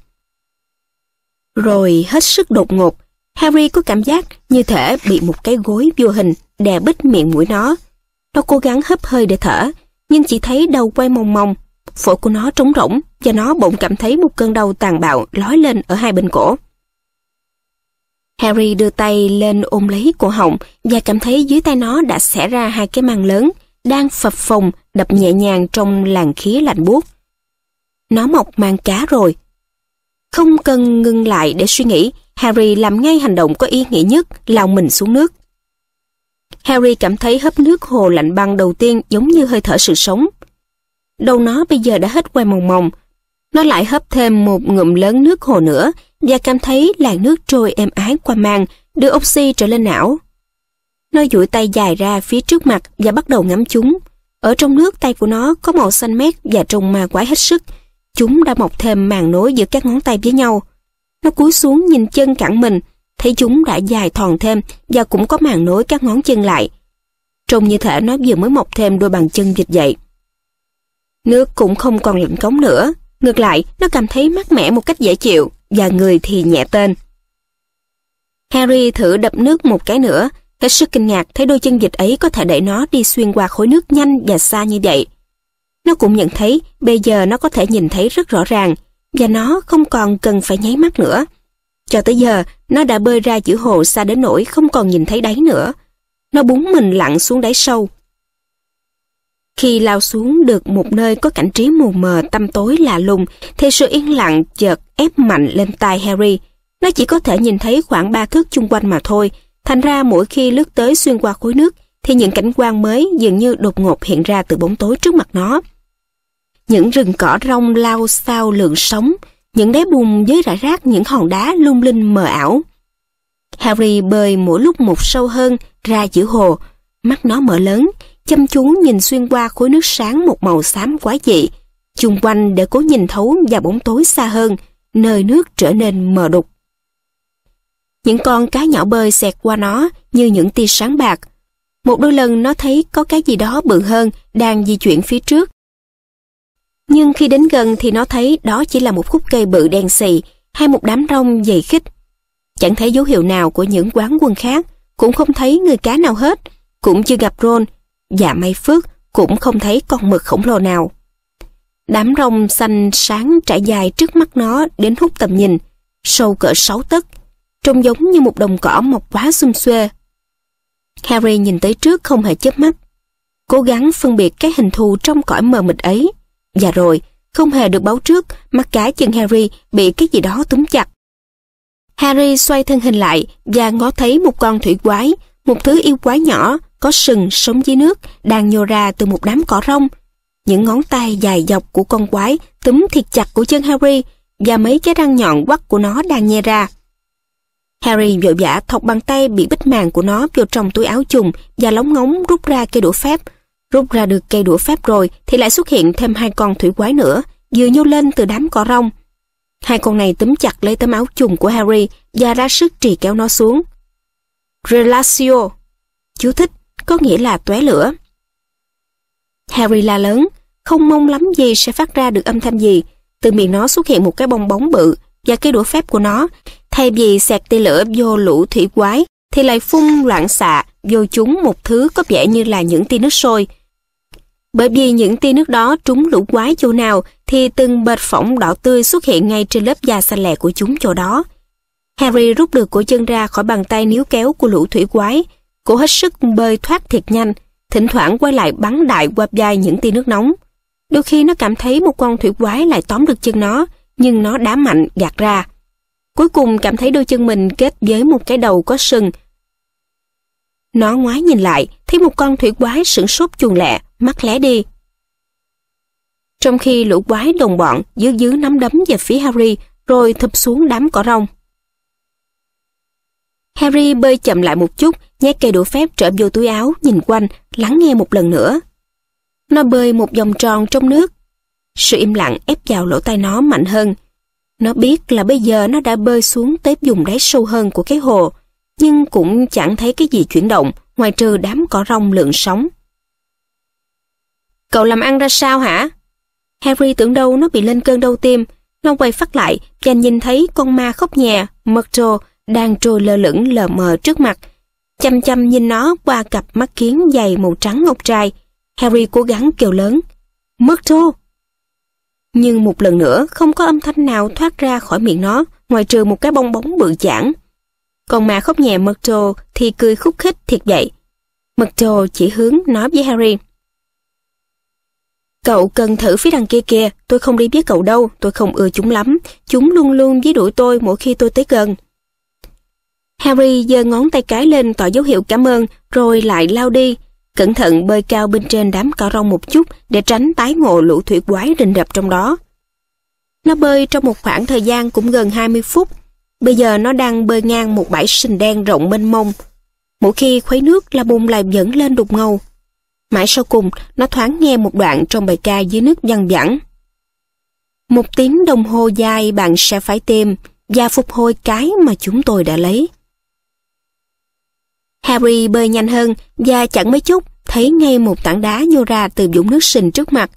Rồi hết sức đột ngột, Harry có cảm giác như thể bị một cái gối vô hình đè bít miệng mũi nó. Nó cố gắng hấp hơi để thở, nhưng chỉ thấy đầu quay mông mông. Phổi của nó trống rỗng và nó bỗng cảm thấy một cơn đau tàn bạo lói lên ở hai bên cổ. Harry đưa tay lên ôm lấy cổ họng và cảm thấy dưới tay nó đã xẻ ra hai cái màng lớn, đang phập phồng, đập nhẹ nhàng trong làn khí lạnh buốt. Nó mọc màng cá rồi. Không cần ngưng lại để suy nghĩ, Harry làm ngay hành động có ý nghĩa nhất, lao mình xuống nước. Harry cảm thấy hấp nước hồ lạnh băng đầu tiên giống như hơi thở sự sống. Đầu nó bây giờ đã hết quay mồng mồng. Nó lại hấp thêm một ngụm lớn nước hồ nữa và cảm thấy làn nước trôi êm ái qua mang, đưa oxy trở lên não. Nó duỗi tay dài ra phía trước mặt và bắt đầu ngắm chúng. Ở trong nước tay của nó có màu xanh mét và trông ma quái hết sức. Chúng đã mọc thêm màng nối giữa các ngón tay với nhau. Nó cúi xuống nhìn chân cẳng mình thấy chúng đã dài thòn thêm và cũng có màn nối các ngón chân lại. Trông như thể nó vừa mới mọc thêm đôi bàn chân dịch vậy. Nước cũng không còn lạnh cống nữa, ngược lại nó cảm thấy mát mẻ một cách dễ chịu và người thì nhẹ tên. Harry thử đập nước một cái nữa, hết sức kinh ngạc thấy đôi chân dịch ấy có thể đẩy nó đi xuyên qua khối nước nhanh và xa như vậy. Nó cũng nhận thấy bây giờ nó có thể nhìn thấy rất rõ ràng và nó không còn cần phải nháy mắt nữa. Cho tới giờ, nó đã bơi ra giữa hồ xa đến nỗi không còn nhìn thấy đáy nữa. Nó búng mình lặn xuống đáy sâu. Khi lao xuống được một nơi có cảnh trí mù mờ tăm tối lạ lùng, thì sự yên lặng chợt ép mạnh lên tai Harry. Nó chỉ có thể nhìn thấy khoảng ba thước chung quanh mà thôi, thành ra mỗi khi lướt tới xuyên qua khối nước, thì những cảnh quan mới dường như đột ngột hiện ra từ bóng tối trước mặt nó. Những rừng cỏ rong lao sao lượn sóng, những đáy bùn dưới rải rác những hòn đá lung linh mờ ảo. Harry bơi mỗi lúc một sâu hơn ra giữa hồ, mắt nó mở lớn, chăm chú nhìn xuyên qua khối nước sáng một màu xám quá dị, chung quanh để cố nhìn thấu và bóng tối xa hơn, nơi nước trở nên mờ đục. Những con cá nhỏ bơi xẹt qua nó như những tia sáng bạc. Một đôi lần nó thấy có cái gì đó bự hơn đang di chuyển phía trước, nhưng khi đến gần thì nó thấy đó chỉ là một khúc cây bự đen xì hay một đám rong dày khích. Chẳng thấy dấu hiệu nào của những quán quân khác, cũng không thấy người cá nào hết, cũng chưa gặp Ron, và may phước cũng không thấy con mực khổng lồ nào. Đám rong xanh sáng trải dài trước mắt nó đến hút tầm nhìn, sâu cỡ sáu tấc, trông giống như một đồng cỏ mọc quá xum xuê. Harry nhìn tới trước không hề chớp mắt, cố gắng phân biệt cái hình thù trong cõi mờ mịt ấy. Và dạ rồi, không hề được báo trước, mắt cái chân Harry bị cái gì đó túm chặt. Harry xoay thân hình lại và ngó thấy một con thủy quái, một thứ yêu quái nhỏ có sừng sống dưới nước đang nhô ra từ một đám cỏ rong. Những ngón tay dài dọc của con quái túm thiệt chặt của chân Harry và mấy cái răng nhọn quắt của nó đang nhe ra. Harry vội vã thọc bàn tay bị bích màng của nó vô trong túi áo chùng và lóng ngóng rút ra cây đũa phép Rút ra được cây đũa phép rồi thì lại xuất hiện thêm hai con thủy quái nữa, vừa nhô lên từ đám cỏ rong. Hai con này túm chặt lấy tấm áo chùng của Harry và ra sức trì kéo nó xuống. Relatio Chú thích có nghĩa là tóe lửa. Harry la lớn, không mong lắm gì sẽ phát ra được âm thanh gì. Từ miệng nó xuất hiện một cái bong bóng bự và cái đũa phép của nó. Thay vì xẹt tia lửa vô lũ thủy quái thì lại phun loạn xạ vô chúng một thứ có vẻ như là những tia nước sôi. Bởi vì những tia nước đó trúng lũ quái chỗ nào thì từng bệt phỏng đỏ tươi xuất hiện ngay trên lớp da xanh lẹ của chúng chỗ đó. Harry rút được cổ chân ra khỏi bàn tay níu kéo của lũ thủy quái, cổ hết sức bơi thoát thiệt nhanh, thỉnh thoảng quay lại bắn đại qua vai những tia nước nóng. Đôi khi nó cảm thấy một con thủy quái lại tóm được chân nó, nhưng nó đá mạnh gạt ra. Cuối cùng cảm thấy đôi chân mình kết với một cái đầu có sừng. Nó ngoái nhìn lại, thấy một con thủy quái sửng sốt chuồng lẹ, mắt lé đi. Trong khi lũ quái đồng bọn dứ dứ nắm đấm về phía Harry rồi thụp xuống đám cỏ rong. Harry bơi chậm lại một chút, nhét cây đũa phép trở vô túi áo, nhìn quanh, lắng nghe một lần nữa. Nó bơi một vòng tròn trong nước. Sự im lặng ép vào lỗ tai nó mạnh hơn. Nó biết là bây giờ nó đã bơi xuống tới vùng đáy sâu hơn của cái hồ, nhưng cũng chẳng thấy cái gì chuyển động, ngoài trừ đám cỏ rong lượn sóng. Cậu làm ăn ra sao hả? Harry tưởng đâu nó bị lên cơn đau tim, Long quay phát lại và nhìn thấy con ma khóc nhè, Murdo, đang trôi lơ lửng lờ mờ trước mặt. Chăm chăm nhìn nó qua cặp mắt kiến dày màu trắng ngọc trai. Harry cố gắng kêu lớn, Murdo! Nhưng một lần nữa không có âm thanh nào thoát ra khỏi miệng nó, ngoài trừ một cái bong bóng bự chảng. Còn mà khóc nhè Murdo thì cười khúc khích thiệt vậy. Murdo chỉ hướng nói với Harry, Cậu cần thử phía đằng kia kìa, tôi không đi biết cậu đâu, tôi không ưa chúng lắm. Chúng luôn luôn dí đuổi tôi mỗi khi tôi tới gần. Harry giơ ngón tay cái lên tỏ dấu hiệu cảm ơn, rồi lại lao đi. Cẩn thận bơi cao bên trên đám cỏ rong một chút để tránh tái ngộ lũ thủy quái rình rập trong đó. Nó bơi trong một khoảng thời gian cũng gần 20 phút. Bây giờ nó đang bơi ngang một bãi sình đen rộng mênh mông. Mỗi khi khuấy nước là bùn lại dẫn lên đục ngầu, Mãi sau cùng, nó thoáng nghe một đoạn trong bài ca dưới nước văng vẳng. Một tiếng đồng hồ dài bạn sẽ phải tìm và phục hồi cái mà chúng tôi đã lấy. Harry bơi nhanh hơn và chẳng mấy chốc thấy ngay một tảng đá nhô ra từ vũng nước sình trước mặt.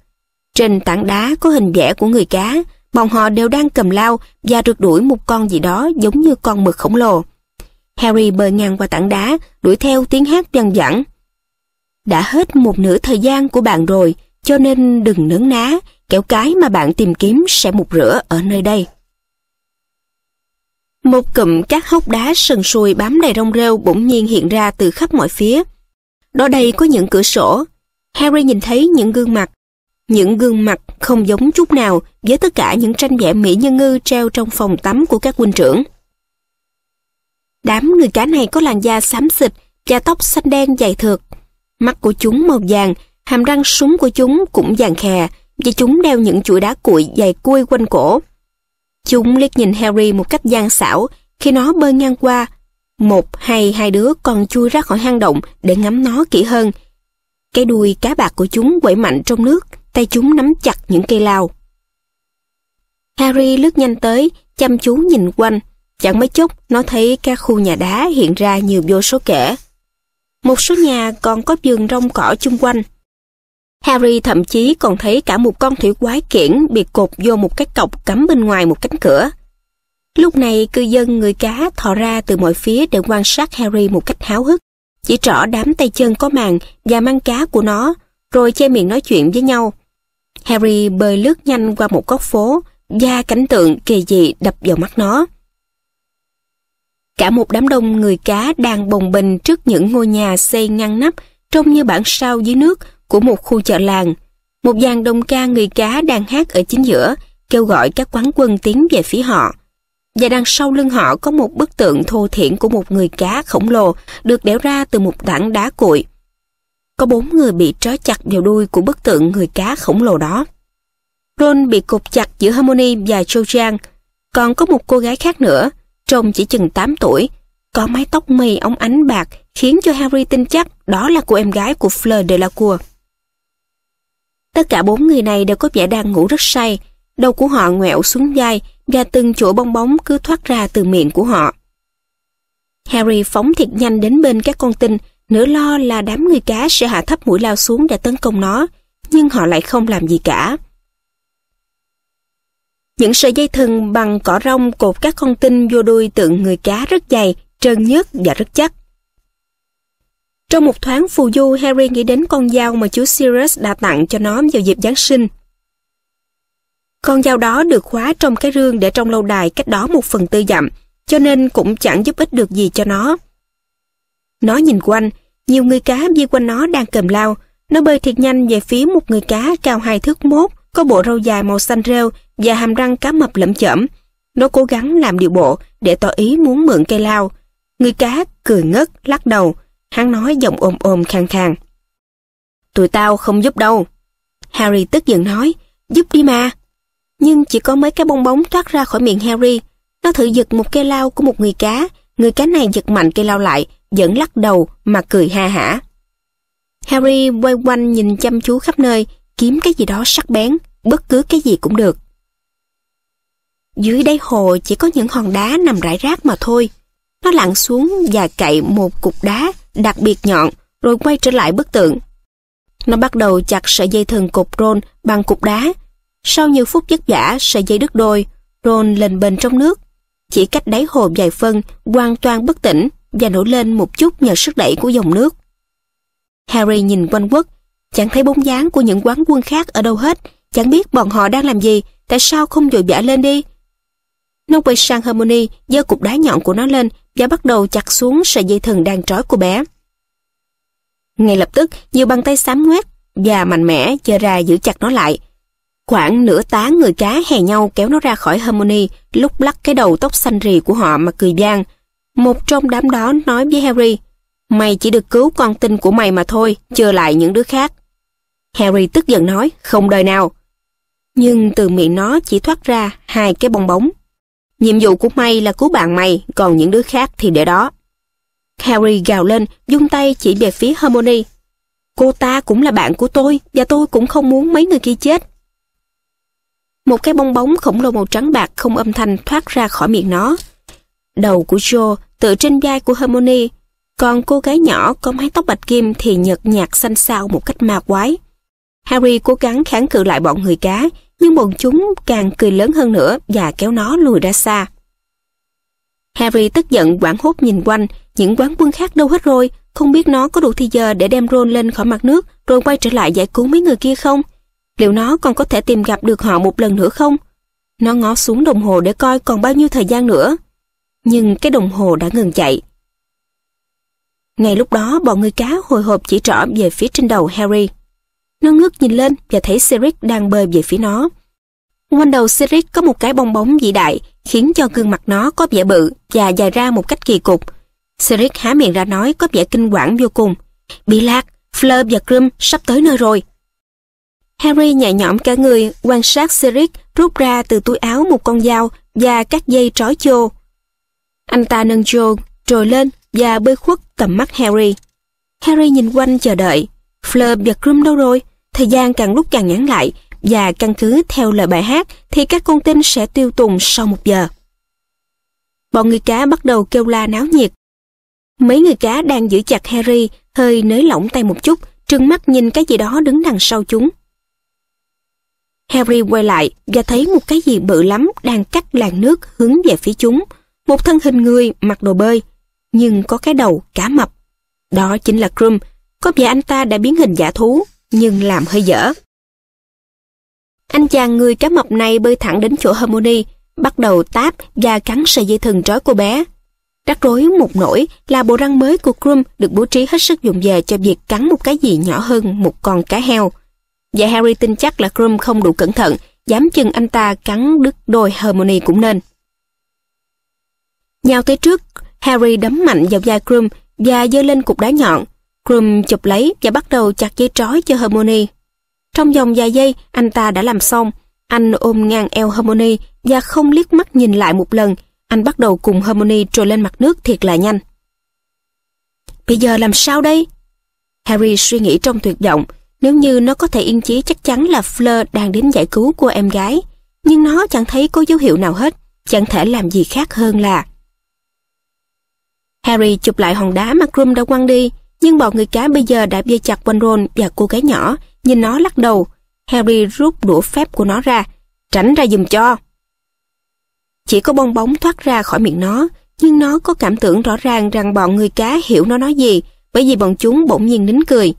Trên tảng đá có hình vẽ của người cá, bọn họ đều đang cầm lao và rượt đuổi một con gì đó giống như con mực khổng lồ. Harry bơi ngang qua tảng đá, đuổi theo tiếng hát văng vẳng. Đã hết một nửa thời gian của bạn rồi, cho nên đừng nấn ná, kẻo cái mà bạn tìm kiếm sẽ mục rửa ở nơi đây. Một cụm các hốc đá sần sùi bám đầy rong rêu bỗng nhiên hiện ra từ khắp mọi phía. Đó đây có những cửa sổ. Harry nhìn thấy những gương mặt. Những gương mặt không giống chút nào với tất cả những tranh vẽ mỹ nhân ngư treo trong phòng tắm của các huynh trưởng. Đám người cá này có làn da xám xịt, da tóc xanh đen dày thượt, Mắt của chúng màu vàng, hàm răng súng của chúng cũng vàng khè và chúng đeo những chuỗi đá cuội dày cui quanh cổ. Chúng liếc nhìn Harry một cách gian xảo khi nó bơi ngang qua. Một hay hai đứa còn chui ra khỏi hang động để ngắm nó kỹ hơn. Cái đuôi cá bạc của chúng quẩy mạnh trong nước, tay chúng nắm chặt những cây lao. Harry lướt nhanh tới, chăm chú nhìn quanh. Chẳng mấy chốc, nó thấy các khu nhà đá hiện ra nhiều vô số kẻ một số nhà còn có vườn rong cỏ chung quanh. Harry thậm chí còn thấy cả một con thủy quái kiển bị cột vô một cái cọc cắm bên ngoài một cánh cửa. Lúc này cư dân người cá thò ra từ mọi phía để quan sát Harry một cách háo hức, chỉ rõ đám tay chân có màng và mang cá của nó, rồi che miệng nói chuyện với nhau. Harry bơi lướt nhanh qua một góc phố, da cảnh tượng kỳ dị đập vào mắt nó. Cả một đám đông người cá đang bồng bềnh trước những ngôi nhà xây ngăn nắp, trông như bản sao dưới nước của một khu chợ làng. Một dàn đồng ca người cá đang hát ở chính giữa, kêu gọi các quán quân tiến về phía họ. Và đằng sau lưng họ có một bức tượng thô thiển của một người cá khổng lồ được đẽo ra từ một tảng đá cuội. Có bốn người bị trói chặt vào đuôi của bức tượng người cá khổng lồ đó. Ron bị cột chặt giữa Harmony và Cho Chang, còn có một cô gái khác nữa, trông chỉ chừng 8 tuổi, có mái tóc mì óng ánh bạc khiến cho Harry tin chắc đó là cô em gái của Fleur de la Cour. Tất cả bốn người này đều có vẻ đang ngủ rất say, đầu của họ ngoẹo xuống vai và từng chỗ bong bóng cứ thoát ra từ miệng của họ. Harry phóng thiệt nhanh đến bên các con tinh, nửa lo là đám người cá sẽ hạ thấp mũi lao xuống để tấn công nó, nhưng họ lại không làm gì cả. Những sợi dây thừng bằng cỏ rong cột các con tinh vô đuôi tượng người cá rất dày, trơn nhớt và rất chắc. Trong một thoáng phù du, Harry nghĩ đến con dao mà chú Sirius đã tặng cho nó vào dịp Giáng sinh. Con dao đó được khóa trong cái rương để trong lâu đài cách đó một phần tư dặm, cho nên cũng chẳng giúp ích được gì cho nó. Nó nhìn quanh, nhiều người cá di quanh nó đang cầm lao. Nó bơi thiệt nhanh về phía một người cá cao hai thước mốt, có bộ râu dài màu xanh rêu và hàm răng cá mập lẫm chởm. Nó cố gắng làm điều bộ để tỏ ý muốn mượn cây lao. Người cá cười ngất, lắc đầu. Hắn nói giọng ôm ôm khang khang. Tụi tao không giúp đâu. Harry tức giận nói, giúp đi mà. Nhưng chỉ có mấy cái bong bóng thoát ra khỏi miệng Harry. Nó thử giật một cây lao của một người cá. Người cá này giật mạnh cây lao lại, vẫn lắc đầu mà cười ha hả. Harry quay quanh nhìn chăm chú khắp nơi, kiếm cái gì đó sắc bén, bất cứ cái gì cũng được. Dưới đáy hồ chỉ có những hòn đá nằm rải rác mà thôi. Nó lặn xuống và cậy một cục đá đặc biệt nhọn rồi quay trở lại bức tượng. Nó bắt đầu chặt sợi dây thừng cột Ron bằng cục đá. Sau nhiều phút vất vả, sợi dây đứt đôi, Ron lềnh bềnh trong nước. Chỉ cách đáy hồ vài phân, hoàn toàn bất tỉnh và nổi lên một chút nhờ sức đẩy của dòng nước. Harry nhìn quanh quất, chẳng thấy bóng dáng của những quán quân khác ở đâu hết, chẳng biết bọn họ đang làm gì, tại sao không dội vã lên đi, nó quay sang Harmony, giơ cục đá nhọn của nó lên và bắt đầu chặt xuống sợi dây thần đang trói của bé. Ngay lập tức, nhiều bàn tay xám ngoét và mạnh mẽ giơ ra giữ chặt nó lại. Khoảng nửa tá người cá hè nhau kéo nó ra khỏi Harmony, lúc lắc cái đầu tóc xanh rì của họ mà cười gian. Một trong đám đó nói với Harry, Mày chỉ được cứu con tin của mày mà thôi, chờ lại những đứa khác. Harry tức giận nói, không đời nào. Nhưng từ miệng nó chỉ thoát ra hai cái bong bóng Nhiệm vụ của mày là cứu bạn mày, còn những đứa khác thì để đó. Harry gào lên, dung tay chỉ về phía Hermione. Cô ta cũng là bạn của tôi, và tôi cũng không muốn mấy người kia chết. Một cái bong bóng khổng lồ màu trắng bạc không âm thanh thoát ra khỏi miệng nó. Đầu của Joe tự trên vai của Hermione, còn cô gái nhỏ có mái tóc bạch kim thì nhợt nhạt xanh xao một cách ma quái. Harry cố gắng kháng cự lại bọn người cá, nhưng bọn chúng càng cười lớn hơn nữa và kéo nó lùi ra xa. Harry tức giận quảng hốt nhìn quanh, những quán quân khác đâu hết rồi, không biết nó có đủ thời giờ để đem Ron lên khỏi mặt nước rồi quay trở lại giải cứu mấy người kia không? Liệu nó còn có thể tìm gặp được họ một lần nữa không? Nó ngó xuống đồng hồ để coi còn bao nhiêu thời gian nữa. Nhưng cái đồng hồ đã ngừng chạy. Ngay lúc đó bọn người cá hồi hộp chỉ trỏ về phía trên đầu Harry. Nó ngước nhìn lên và thấy Cedric đang bơi về phía nó. Quanh đầu Cedric có một cái bong bóng vĩ đại khiến cho gương mặt nó có vẻ bự và dài ra một cách kỳ cục. Cedric há miệng ra nói có vẻ kinh quản vô cùng. Bị lạc, Fleur và Grum sắp tới nơi rồi. Harry nhẹ nhõm cả người quan sát Cedric rút ra từ túi áo một con dao và các dây trói chô. Anh ta nâng chô trồi lên và bơi khuất tầm mắt Harry. Harry nhìn quanh chờ đợi. Fleur và Grum đâu rồi? Thời gian càng lúc càng ngắn lại và căn cứ theo lời bài hát thì các con tin sẽ tiêu tùng sau một giờ. Bọn người cá bắt đầu kêu la náo nhiệt. Mấy người cá đang giữ chặt Harry hơi nới lỏng tay một chút, trừng mắt nhìn cái gì đó đứng đằng sau chúng. Harry quay lại và thấy một cái gì bự lắm đang cắt làn nước hướng về phía chúng. Một thân hình người mặc đồ bơi, nhưng có cái đầu cá mập. Đó chính là Krum, có vẻ anh ta đã biến hình giả thú nhưng làm hơi dở. Anh chàng người cá mập này bơi thẳng đến chỗ Harmony, bắt đầu táp và cắn sợi dây thừng trói cô bé. Rắc rối một nỗi là bộ răng mới của Krum được bố trí hết sức dùng về cho việc cắn một cái gì nhỏ hơn một con cá heo. Và Harry tin chắc là Krum không đủ cẩn thận, dám chừng anh ta cắn đứt đôi Harmony cũng nên. Nhào tới trước, Harry đấm mạnh vào vai Krum và giơ lên cục đá nhọn, Grum chụp lấy và bắt đầu chặt dây trói cho Hermione. Trong vòng vài giây, anh ta đã làm xong. Anh ôm ngang eo Hermione và không liếc mắt nhìn lại một lần. Anh bắt đầu cùng Hermione trồi lên mặt nước thiệt là nhanh. Bây giờ làm sao đây? Harry suy nghĩ trong tuyệt vọng. Nếu như nó có thể yên chí chắc chắn là Fleur đang đến giải cứu của em gái. Nhưng nó chẳng thấy có dấu hiệu nào hết. Chẳng thể làm gì khác hơn là... Harry chụp lại hòn đá mà Grum đã quăng đi. Nhưng bọn người cá bây giờ đã bia chặt quanh Ron và cô gái nhỏ, nhìn nó lắc đầu. Harry rút đũa phép của nó ra, tránh ra dùm cho. Chỉ có bong bóng thoát ra khỏi miệng nó, nhưng nó có cảm tưởng rõ ràng rằng bọn người cá hiểu nó nói gì, bởi vì bọn chúng bỗng nhiên nín cười.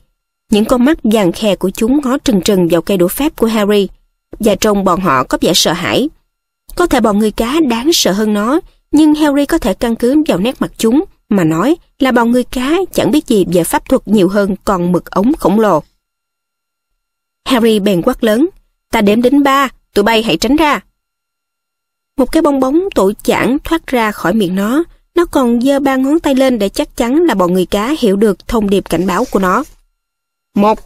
Những con mắt vàng khe của chúng ngó trừng trừng vào cây đũa phép của Harry, và trông bọn họ có vẻ sợ hãi. Có thể bọn người cá đáng sợ hơn nó, nhưng Harry có thể căn cứ vào nét mặt chúng mà nói là bọn người cá chẳng biết gì về pháp thuật nhiều hơn còn mực ống khổng lồ. Harry bèn quát lớn, ta đếm đến ba, tụi bay hãy tránh ra. Một cái bong bóng tụi chản thoát ra khỏi miệng nó, nó còn giơ ba ngón tay lên để chắc chắn là bọn người cá hiểu được thông điệp cảnh báo của nó. Một.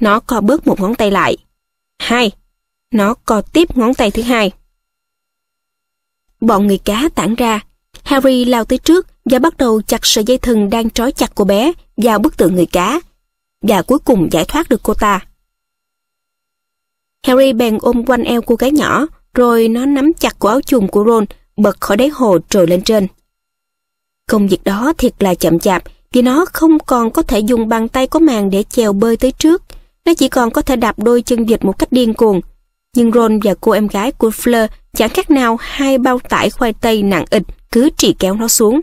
Nó co bớt một ngón tay lại. Hai. Nó co tiếp ngón tay thứ hai. Bọn người cá tản ra. Harry lao tới trước, và bắt đầu chặt sợi dây thừng đang trói chặt cô bé vào bức tượng người cá và cuối cùng giải thoát được cô ta. Harry bèn ôm quanh eo cô gái nhỏ rồi nó nắm chặt cổ áo chùm của Ron bật khỏi đáy hồ trồi lên trên. Công việc đó thiệt là chậm chạp vì nó không còn có thể dùng bàn tay có màng để chèo bơi tới trước. Nó chỉ còn có thể đạp đôi chân vịt một cách điên cuồng. Nhưng Ron và cô em gái của Fleur chẳng khác nào hai bao tải khoai tây nặng ịch cứ trì kéo nó xuống.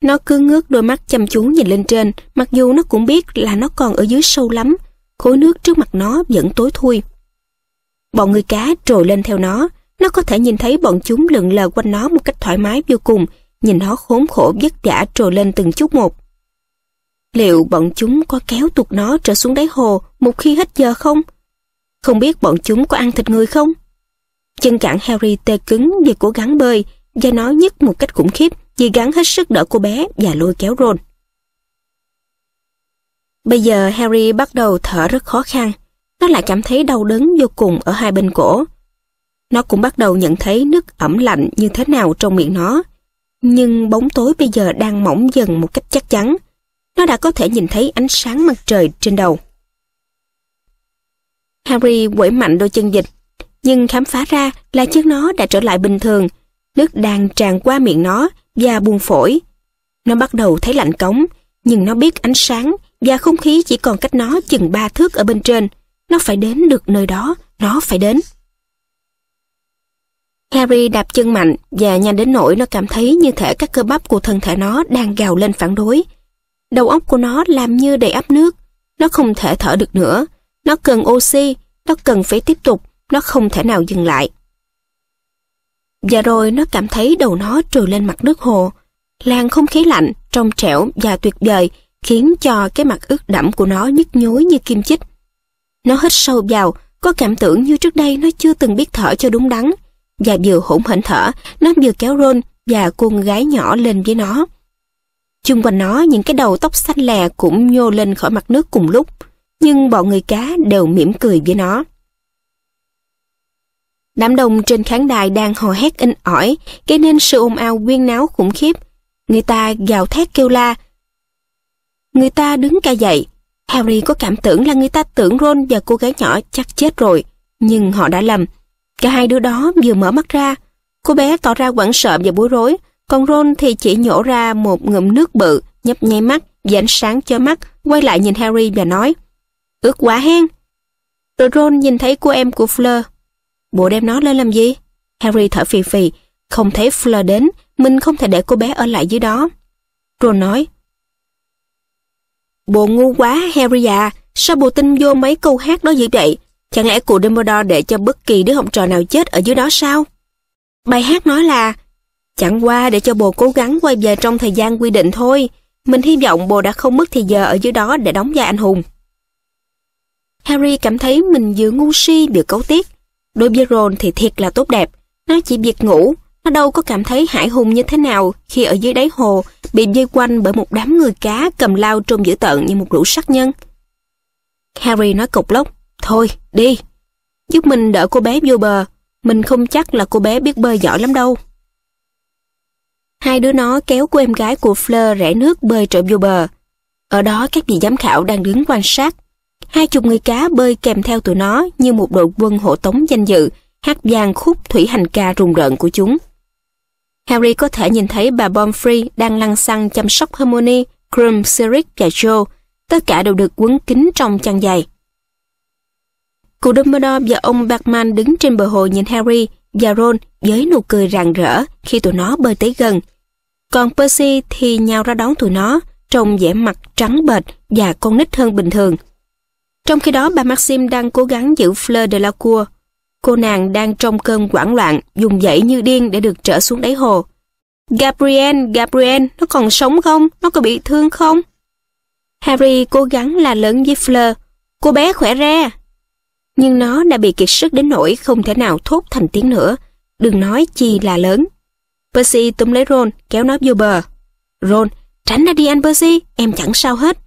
Nó cứ ngước đôi mắt chăm chú nhìn lên trên, mặc dù nó cũng biết là nó còn ở dưới sâu lắm. Khối nước trước mặt nó vẫn tối thui. Bọn người cá trồi lên theo nó, nó có thể nhìn thấy bọn chúng lượn lờ quanh nó một cách thoải mái vô cùng, nhìn nó khốn khổ vất vả trồi lên từng chút một. Liệu bọn chúng có kéo tuột nó trở xuống đáy hồ một khi hết giờ không? Không biết bọn chúng có ăn thịt người không? Chân cản Harry tê cứng vì cố gắng bơi và nó nhức một cách khủng khiếp dì gắng hết sức đỡ cô bé và lôi kéo Ron. Bây giờ Harry bắt đầu thở rất khó khăn. Nó lại cảm thấy đau đớn vô cùng ở hai bên cổ. Nó cũng bắt đầu nhận thấy nước ẩm lạnh như thế nào trong miệng nó. Nhưng bóng tối bây giờ đang mỏng dần một cách chắc chắn. Nó đã có thể nhìn thấy ánh sáng mặt trời trên đầu. Harry quẩy mạnh đôi chân dịch, nhưng khám phá ra là chiếc nó đã trở lại bình thường. Nước đang tràn qua miệng nó da buông phổi. Nó bắt đầu thấy lạnh cống, nhưng nó biết ánh sáng và không khí chỉ còn cách nó chừng ba thước ở bên trên. Nó phải đến được nơi đó, nó phải đến. Harry đạp chân mạnh và nhanh đến nỗi nó cảm thấy như thể các cơ bắp của thân thể nó đang gào lên phản đối. Đầu óc của nó làm như đầy áp nước. Nó không thể thở được nữa. Nó cần oxy, nó cần phải tiếp tục, nó không thể nào dừng lại. Và rồi nó cảm thấy đầu nó trồi lên mặt nước hồ. Làn không khí lạnh, trong trẻo và tuyệt vời khiến cho cái mặt ướt đẫm của nó nhức nhối như kim chích. Nó hít sâu vào, có cảm tưởng như trước đây nó chưa từng biết thở cho đúng đắn. Và vừa hỗn hển thở, nó vừa kéo Ron và cô gái nhỏ lên với nó. Chung quanh nó, những cái đầu tóc xanh lè cũng nhô lên khỏi mặt nước cùng lúc. Nhưng bọn người cá đều mỉm cười với nó. Đám đông trên khán đài đang hò hét in ỏi, gây nên sự ồn ào quyên náo khủng khiếp. Người ta gào thét kêu la. Người ta đứng ca dậy. Harry có cảm tưởng là người ta tưởng Ron và cô gái nhỏ chắc chết rồi. Nhưng họ đã lầm. Cả hai đứa đó vừa mở mắt ra. Cô bé tỏ ra quảng sợ và bối rối. Còn Ron thì chỉ nhổ ra một ngụm nước bự, nhấp nháy mắt, và ánh sáng cho mắt, quay lại nhìn Harry và nói Ước quá hen. Rồi Ron nhìn thấy cô em của Fleur Bộ đem nó lên làm gì? Harry thở phì phì, không thấy Fleur đến, mình không thể để cô bé ở lại dưới đó. Ron nói, Bộ ngu quá Harry à, sao bộ tin vô mấy câu hát đó dữ vậy? Chẳng lẽ cụ Dumbledore để cho bất kỳ đứa học trò nào chết ở dưới đó sao? Bài hát nói là, chẳng qua để cho bộ cố gắng quay về trong thời gian quy định thôi. Mình hy vọng bộ đã không mất thì giờ ở dưới đó để đóng vai anh hùng. Harry cảm thấy mình vừa ngu si vừa cấu tiết. Đối với Ron thì thiệt là tốt đẹp. Nó chỉ việc ngủ, nó đâu có cảm thấy hải hùng như thế nào khi ở dưới đáy hồ bị dây quanh bởi một đám người cá cầm lao trong dữ tợn như một lũ sát nhân. Harry nói cục lốc, thôi, đi. Giúp mình đỡ cô bé vô bờ, mình không chắc là cô bé biết bơi giỏi lắm đâu. Hai đứa nó kéo cô em gái của Fleur rẽ nước bơi trở vô bờ. Ở đó các vị giám khảo đang đứng quan sát Hai chục người cá bơi kèm theo tụi nó như một đội quân hộ tống danh dự, hát vang khúc thủy hành ca rùng rợn của chúng. Harry có thể nhìn thấy bà Bomfrey đang lăn xăng chăm sóc Hermione, Krum, Sirius và Joe. Tất cả đều được quấn kín trong chăn dày. Cụ Dumbledore và ông Batman đứng trên bờ hồ nhìn Harry và Ron với nụ cười rạng rỡ khi tụi nó bơi tới gần. Còn Percy thì nhào ra đón tụi nó, trông vẻ mặt trắng bệch và con nít hơn bình thường. Trong khi đó, bà Maxim đang cố gắng giữ Fleur de la Cour. Cô nàng đang trong cơn hoảng loạn, dùng dãy như điên để được trở xuống đáy hồ. Gabriel, Gabriel, nó còn sống không? Nó có bị thương không? Harry cố gắng là lớn với Fleur. Cô bé khỏe ra. Nhưng nó đã bị kiệt sức đến nỗi không thể nào thốt thành tiếng nữa. Đừng nói chi là lớn. Percy túm lấy Ron, kéo nó vô bờ. Ron, tránh ra đi anh Percy, em chẳng sao hết.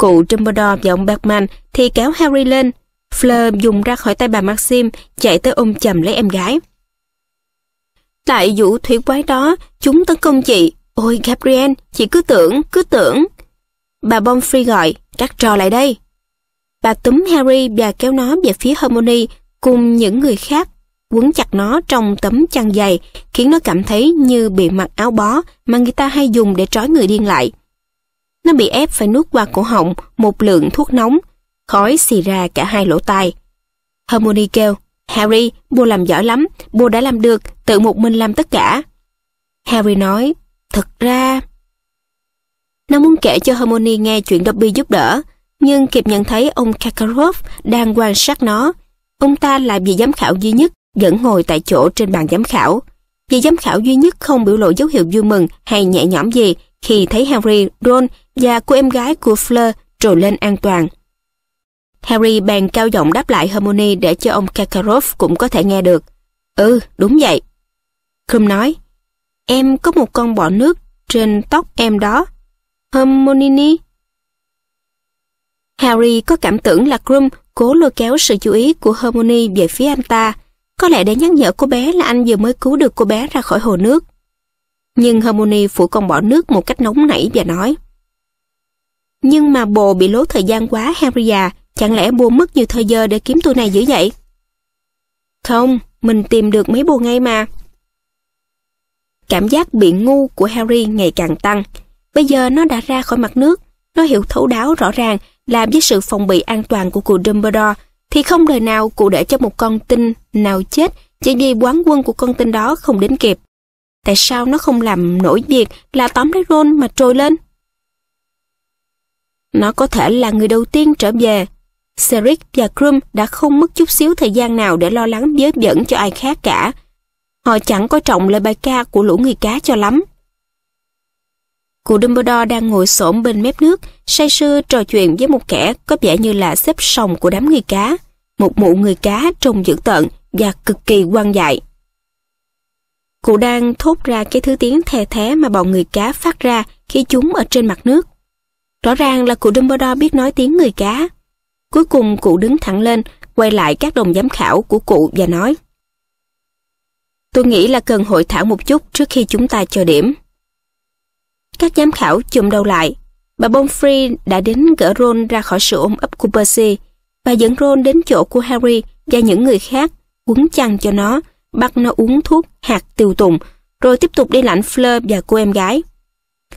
Cụ Dumbledore và ông Batman thì kéo Harry lên. Fleur dùng ra khỏi tay bà Maxim, chạy tới ôm chầm lấy em gái. Tại vũ thủy quái đó, chúng tấn công chị. Ôi Gabriel, chị cứ tưởng, cứ tưởng. Bà Bonfrey gọi, các trò lại đây. Bà túm Harry và kéo nó về phía Hermione cùng những người khác, quấn chặt nó trong tấm chăn dày, khiến nó cảm thấy như bị mặc áo bó mà người ta hay dùng để trói người điên lại. Nó bị ép phải nuốt qua cổ họng một lượng thuốc nóng, khói xì ra cả hai lỗ tai. Hermione kêu, Harry, bố làm giỏi lắm, bố đã làm được, tự một mình làm tất cả. Harry nói, thật ra... Nó muốn kể cho Hermione nghe chuyện Dobby giúp đỡ, nhưng kịp nhận thấy ông Kakarov đang quan sát nó. Ông ta là vị giám khảo duy nhất, vẫn ngồi tại chỗ trên bàn giám khảo. Vị giám khảo duy nhất không biểu lộ dấu hiệu vui mừng hay nhẹ nhõm gì, khi thấy Harry, Ron và cô em gái của Fleur trồi lên an toàn. Harry bèn cao giọng đáp lại Hermione để cho ông Kakarov cũng có thể nghe được. Ừ, đúng vậy. Krum nói, em có một con bọ nước trên tóc em đó. Hermione. Harry có cảm tưởng là Krum cố lôi kéo sự chú ý của Hermione về phía anh ta, có lẽ để nhắc nhở cô bé là anh vừa mới cứu được cô bé ra khỏi hồ nước. Nhưng Hermione phủ con bỏ nước một cách nóng nảy và nói Nhưng mà bồ bị lố thời gian quá Harry à, chẳng lẽ bồ mất nhiều thời giờ để kiếm tôi này dữ vậy? Không, mình tìm được mấy bồ ngay mà. Cảm giác bị ngu của Harry ngày càng tăng. Bây giờ nó đã ra khỏi mặt nước, nó hiểu thấu đáo rõ ràng là với sự phòng bị an toàn của cụ Dumbledore thì không đời nào cụ để cho một con tinh nào chết chỉ vì quán quân của con tinh đó không đến kịp tại sao nó không làm nổi việc là tóm lấy Ron mà trồi lên? Nó có thể là người đầu tiên trở về. Cedric và Krum đã không mất chút xíu thời gian nào để lo lắng dớ dẫn cho ai khác cả. Họ chẳng coi trọng lời bài ca của lũ người cá cho lắm. Cụ Dumbledore đang ngồi xổm bên mép nước, say sưa trò chuyện với một kẻ có vẻ như là xếp sòng của đám người cá, một mụ người cá trông dữ tợn và cực kỳ quan dại. Cụ đang thốt ra cái thứ tiếng thè thé mà bọn người cá phát ra khi chúng ở trên mặt nước. Rõ ràng là cụ Dumbledore biết nói tiếng người cá. Cuối cùng cụ đứng thẳng lên, quay lại các đồng giám khảo của cụ và nói. Tôi nghĩ là cần hội thảo một chút trước khi chúng ta cho điểm. Các giám khảo chùm đầu lại. Bà Bonfrey đã đến gỡ Ron ra khỏi sự ôm ấp của Percy. Bà dẫn Ron đến chỗ của Harry và những người khác, quấn chăn cho nó bắt nó uống thuốc hạt tiêu tùng, rồi tiếp tục đi lãnh Fleur và cô em gái.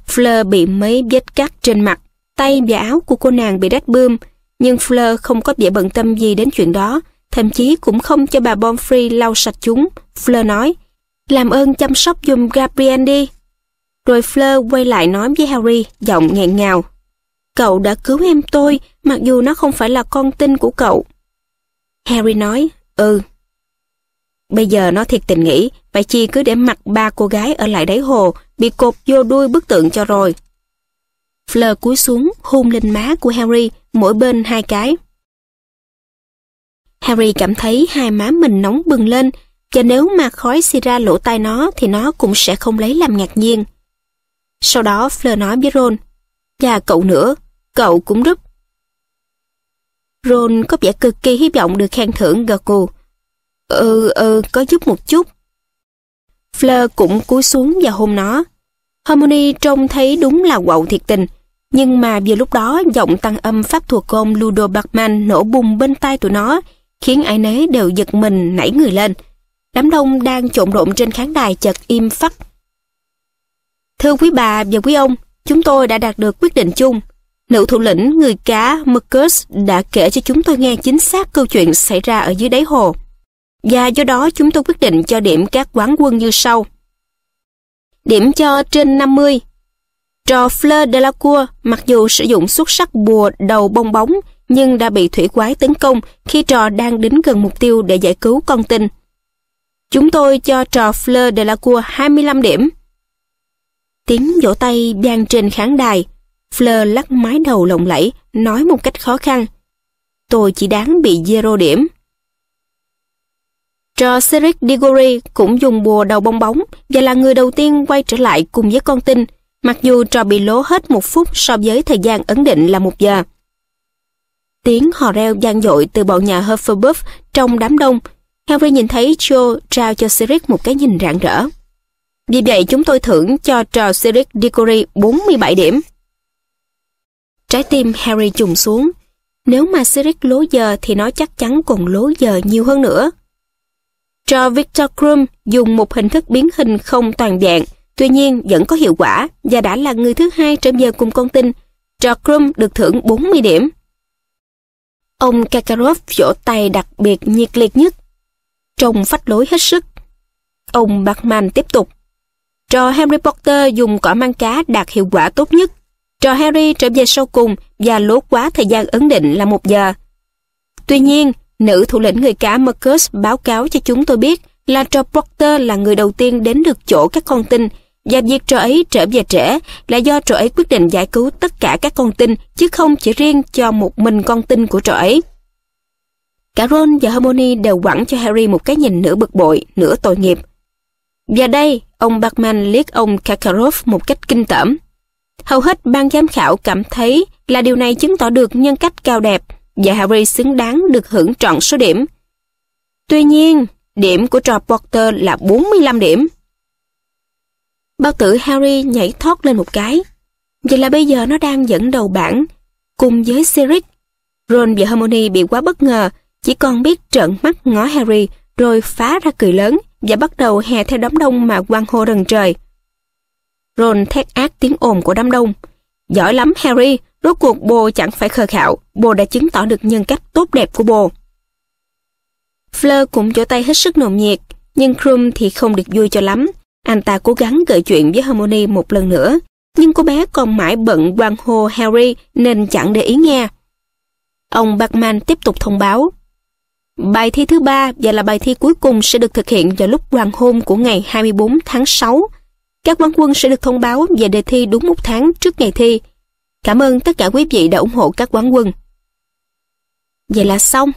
Fleur bị mấy vết cắt trên mặt, tay và áo của cô nàng bị rách bươm, nhưng Fleur không có vẻ bận tâm gì đến chuyện đó, thậm chí cũng không cho bà Bonfrey lau sạch chúng. Fleur nói, làm ơn chăm sóc dùm Gabriel đi. Rồi Fleur quay lại nói với Harry, giọng nghẹn ngào. Cậu đã cứu em tôi, mặc dù nó không phải là con tin của cậu. Harry nói, ừ, Bây giờ nó thiệt tình nghĩ, phải chi cứ để mặt ba cô gái ở lại đáy hồ, bị cột vô đuôi bức tượng cho rồi. Fleur cúi xuống, hôn lên má của Harry, mỗi bên hai cái. Harry cảm thấy hai má mình nóng bừng lên, và nếu mà khói xì ra lỗ tai nó thì nó cũng sẽ không lấy làm ngạc nhiên. Sau đó Fleur nói với Ron, và cậu nữa, cậu cũng giúp. Ron có vẻ cực kỳ hy vọng được khen thưởng gật gù, Ừ, ừ, có giúp một chút. Fleur cũng cúi xuống và hôn nó. Harmony trông thấy đúng là quậu thiệt tình, nhưng mà vừa lúc đó giọng tăng âm pháp thuộc của Ludo Bachman nổ bùng bên tai tụi nó, khiến ai nấy đều giật mình nảy người lên. Đám đông đang trộn rộn trên khán đài chợt im phắt. Thưa quý bà và quý ông, chúng tôi đã đạt được quyết định chung. Nữ thủ lĩnh người cá Marcus đã kể cho chúng tôi nghe chính xác câu chuyện xảy ra ở dưới đáy hồ. Và do đó chúng tôi quyết định cho điểm các quán quân như sau. Điểm cho trên 50 Trò Fleur de la Cour mặc dù sử dụng xuất sắc bùa đầu bong bóng nhưng đã bị thủy quái tấn công khi trò đang đến gần mục tiêu để giải cứu con tin. Chúng tôi cho trò Fleur de la Cour 25 điểm. Tiếng vỗ tay vang trên khán đài. Fleur lắc mái đầu lộng lẫy, nói một cách khó khăn. Tôi chỉ đáng bị zero điểm. Cho Roderick Diggory cũng dùng bùa đầu bong bóng và là người đầu tiên quay trở lại cùng với con tin, mặc dù trò bị lố hết một phút so với thời gian ấn định là một giờ. Tiếng hò reo gian dội từ bọn nhà Hufflepuff trong đám đông. Harry nhìn thấy Joe trao cho Sirius một cái nhìn rạng rỡ. Vì vậy chúng tôi thưởng cho trò Sirius Diggory 47 điểm. Trái tim Harry trùng xuống. Nếu mà Sirius lố giờ thì nó chắc chắn còn lố giờ nhiều hơn nữa. Cho Victor Krum dùng một hình thức biến hình không toàn dạng, tuy nhiên vẫn có hiệu quả và đã là người thứ hai trong giờ cùng con tin. Cho Krum được thưởng 40 điểm. Ông Kakarov vỗ tay đặc biệt nhiệt liệt nhất. Trông phách lối hết sức. Ông Bachman tiếp tục. Trò Harry Potter dùng cỏ mang cá đạt hiệu quả tốt nhất. Trò Harry trở về sau cùng và lố quá thời gian ấn định là một giờ. Tuy nhiên, Nữ thủ lĩnh người cá Marcus báo cáo cho chúng tôi biết Landra Proctor là người đầu tiên đến được chỗ các con tin và việc trò ấy trở về trễ là do trò ấy quyết định giải cứu tất cả các con tin chứ không chỉ riêng cho một mình con tin của trò ấy. Cả Ron và Hermione đều quẳng cho Harry một cái nhìn nửa bực bội, nửa tội nghiệp. Và đây, ông Bachman liếc ông Kakarov một cách kinh tởm. Hầu hết ban giám khảo cảm thấy là điều này chứng tỏ được nhân cách cao đẹp và Harry xứng đáng được hưởng trọn số điểm. Tuy nhiên, điểm của trò Potter là 45 điểm. Bao tử Harry nhảy thoát lên một cái. Vậy là bây giờ nó đang dẫn đầu bảng cùng với Cedric. Ron và Hermione bị quá bất ngờ, chỉ còn biết trợn mắt ngó Harry rồi phá ra cười lớn và bắt đầu hè theo đám đông mà quang hô rần trời. Ron thét ác tiếng ồn của đám đông. Giỏi lắm Harry, Rốt cuộc bồ chẳng phải khờ khạo, bồ đã chứng tỏ được nhân cách tốt đẹp của bồ. Fleur cũng chỗ tay hết sức nồng nhiệt, nhưng Krum thì không được vui cho lắm. Anh ta cố gắng gợi chuyện với Harmony một lần nữa, nhưng cô bé còn mãi bận quan hô Harry nên chẳng để ý nghe. Ông Bachman tiếp tục thông báo. Bài thi thứ ba và là bài thi cuối cùng sẽ được thực hiện vào lúc hoàng hôn của ngày 24 tháng 6. Các quán quân sẽ được thông báo về đề thi đúng một tháng trước ngày thi, Cảm ơn tất cả quý vị đã ủng hộ các quán quân. Vậy là xong.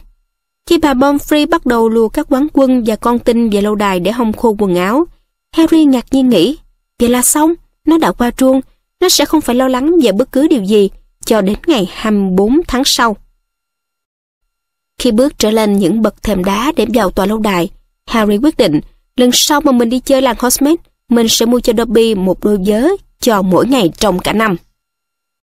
Khi bà Bonfrey bắt đầu lùa các quán quân và con tin về lâu đài để hong khô quần áo, Harry ngạc nhiên nghĩ, vậy là xong, nó đã qua truông, nó sẽ không phải lo lắng về bất cứ điều gì cho đến ngày 24 tháng sau. Khi bước trở lên những bậc thềm đá để vào tòa lâu đài, Harry quyết định lần sau mà mình đi chơi làng Hogsmeade, mình sẽ mua cho Dobby một đôi vớ cho mỗi ngày trong cả năm.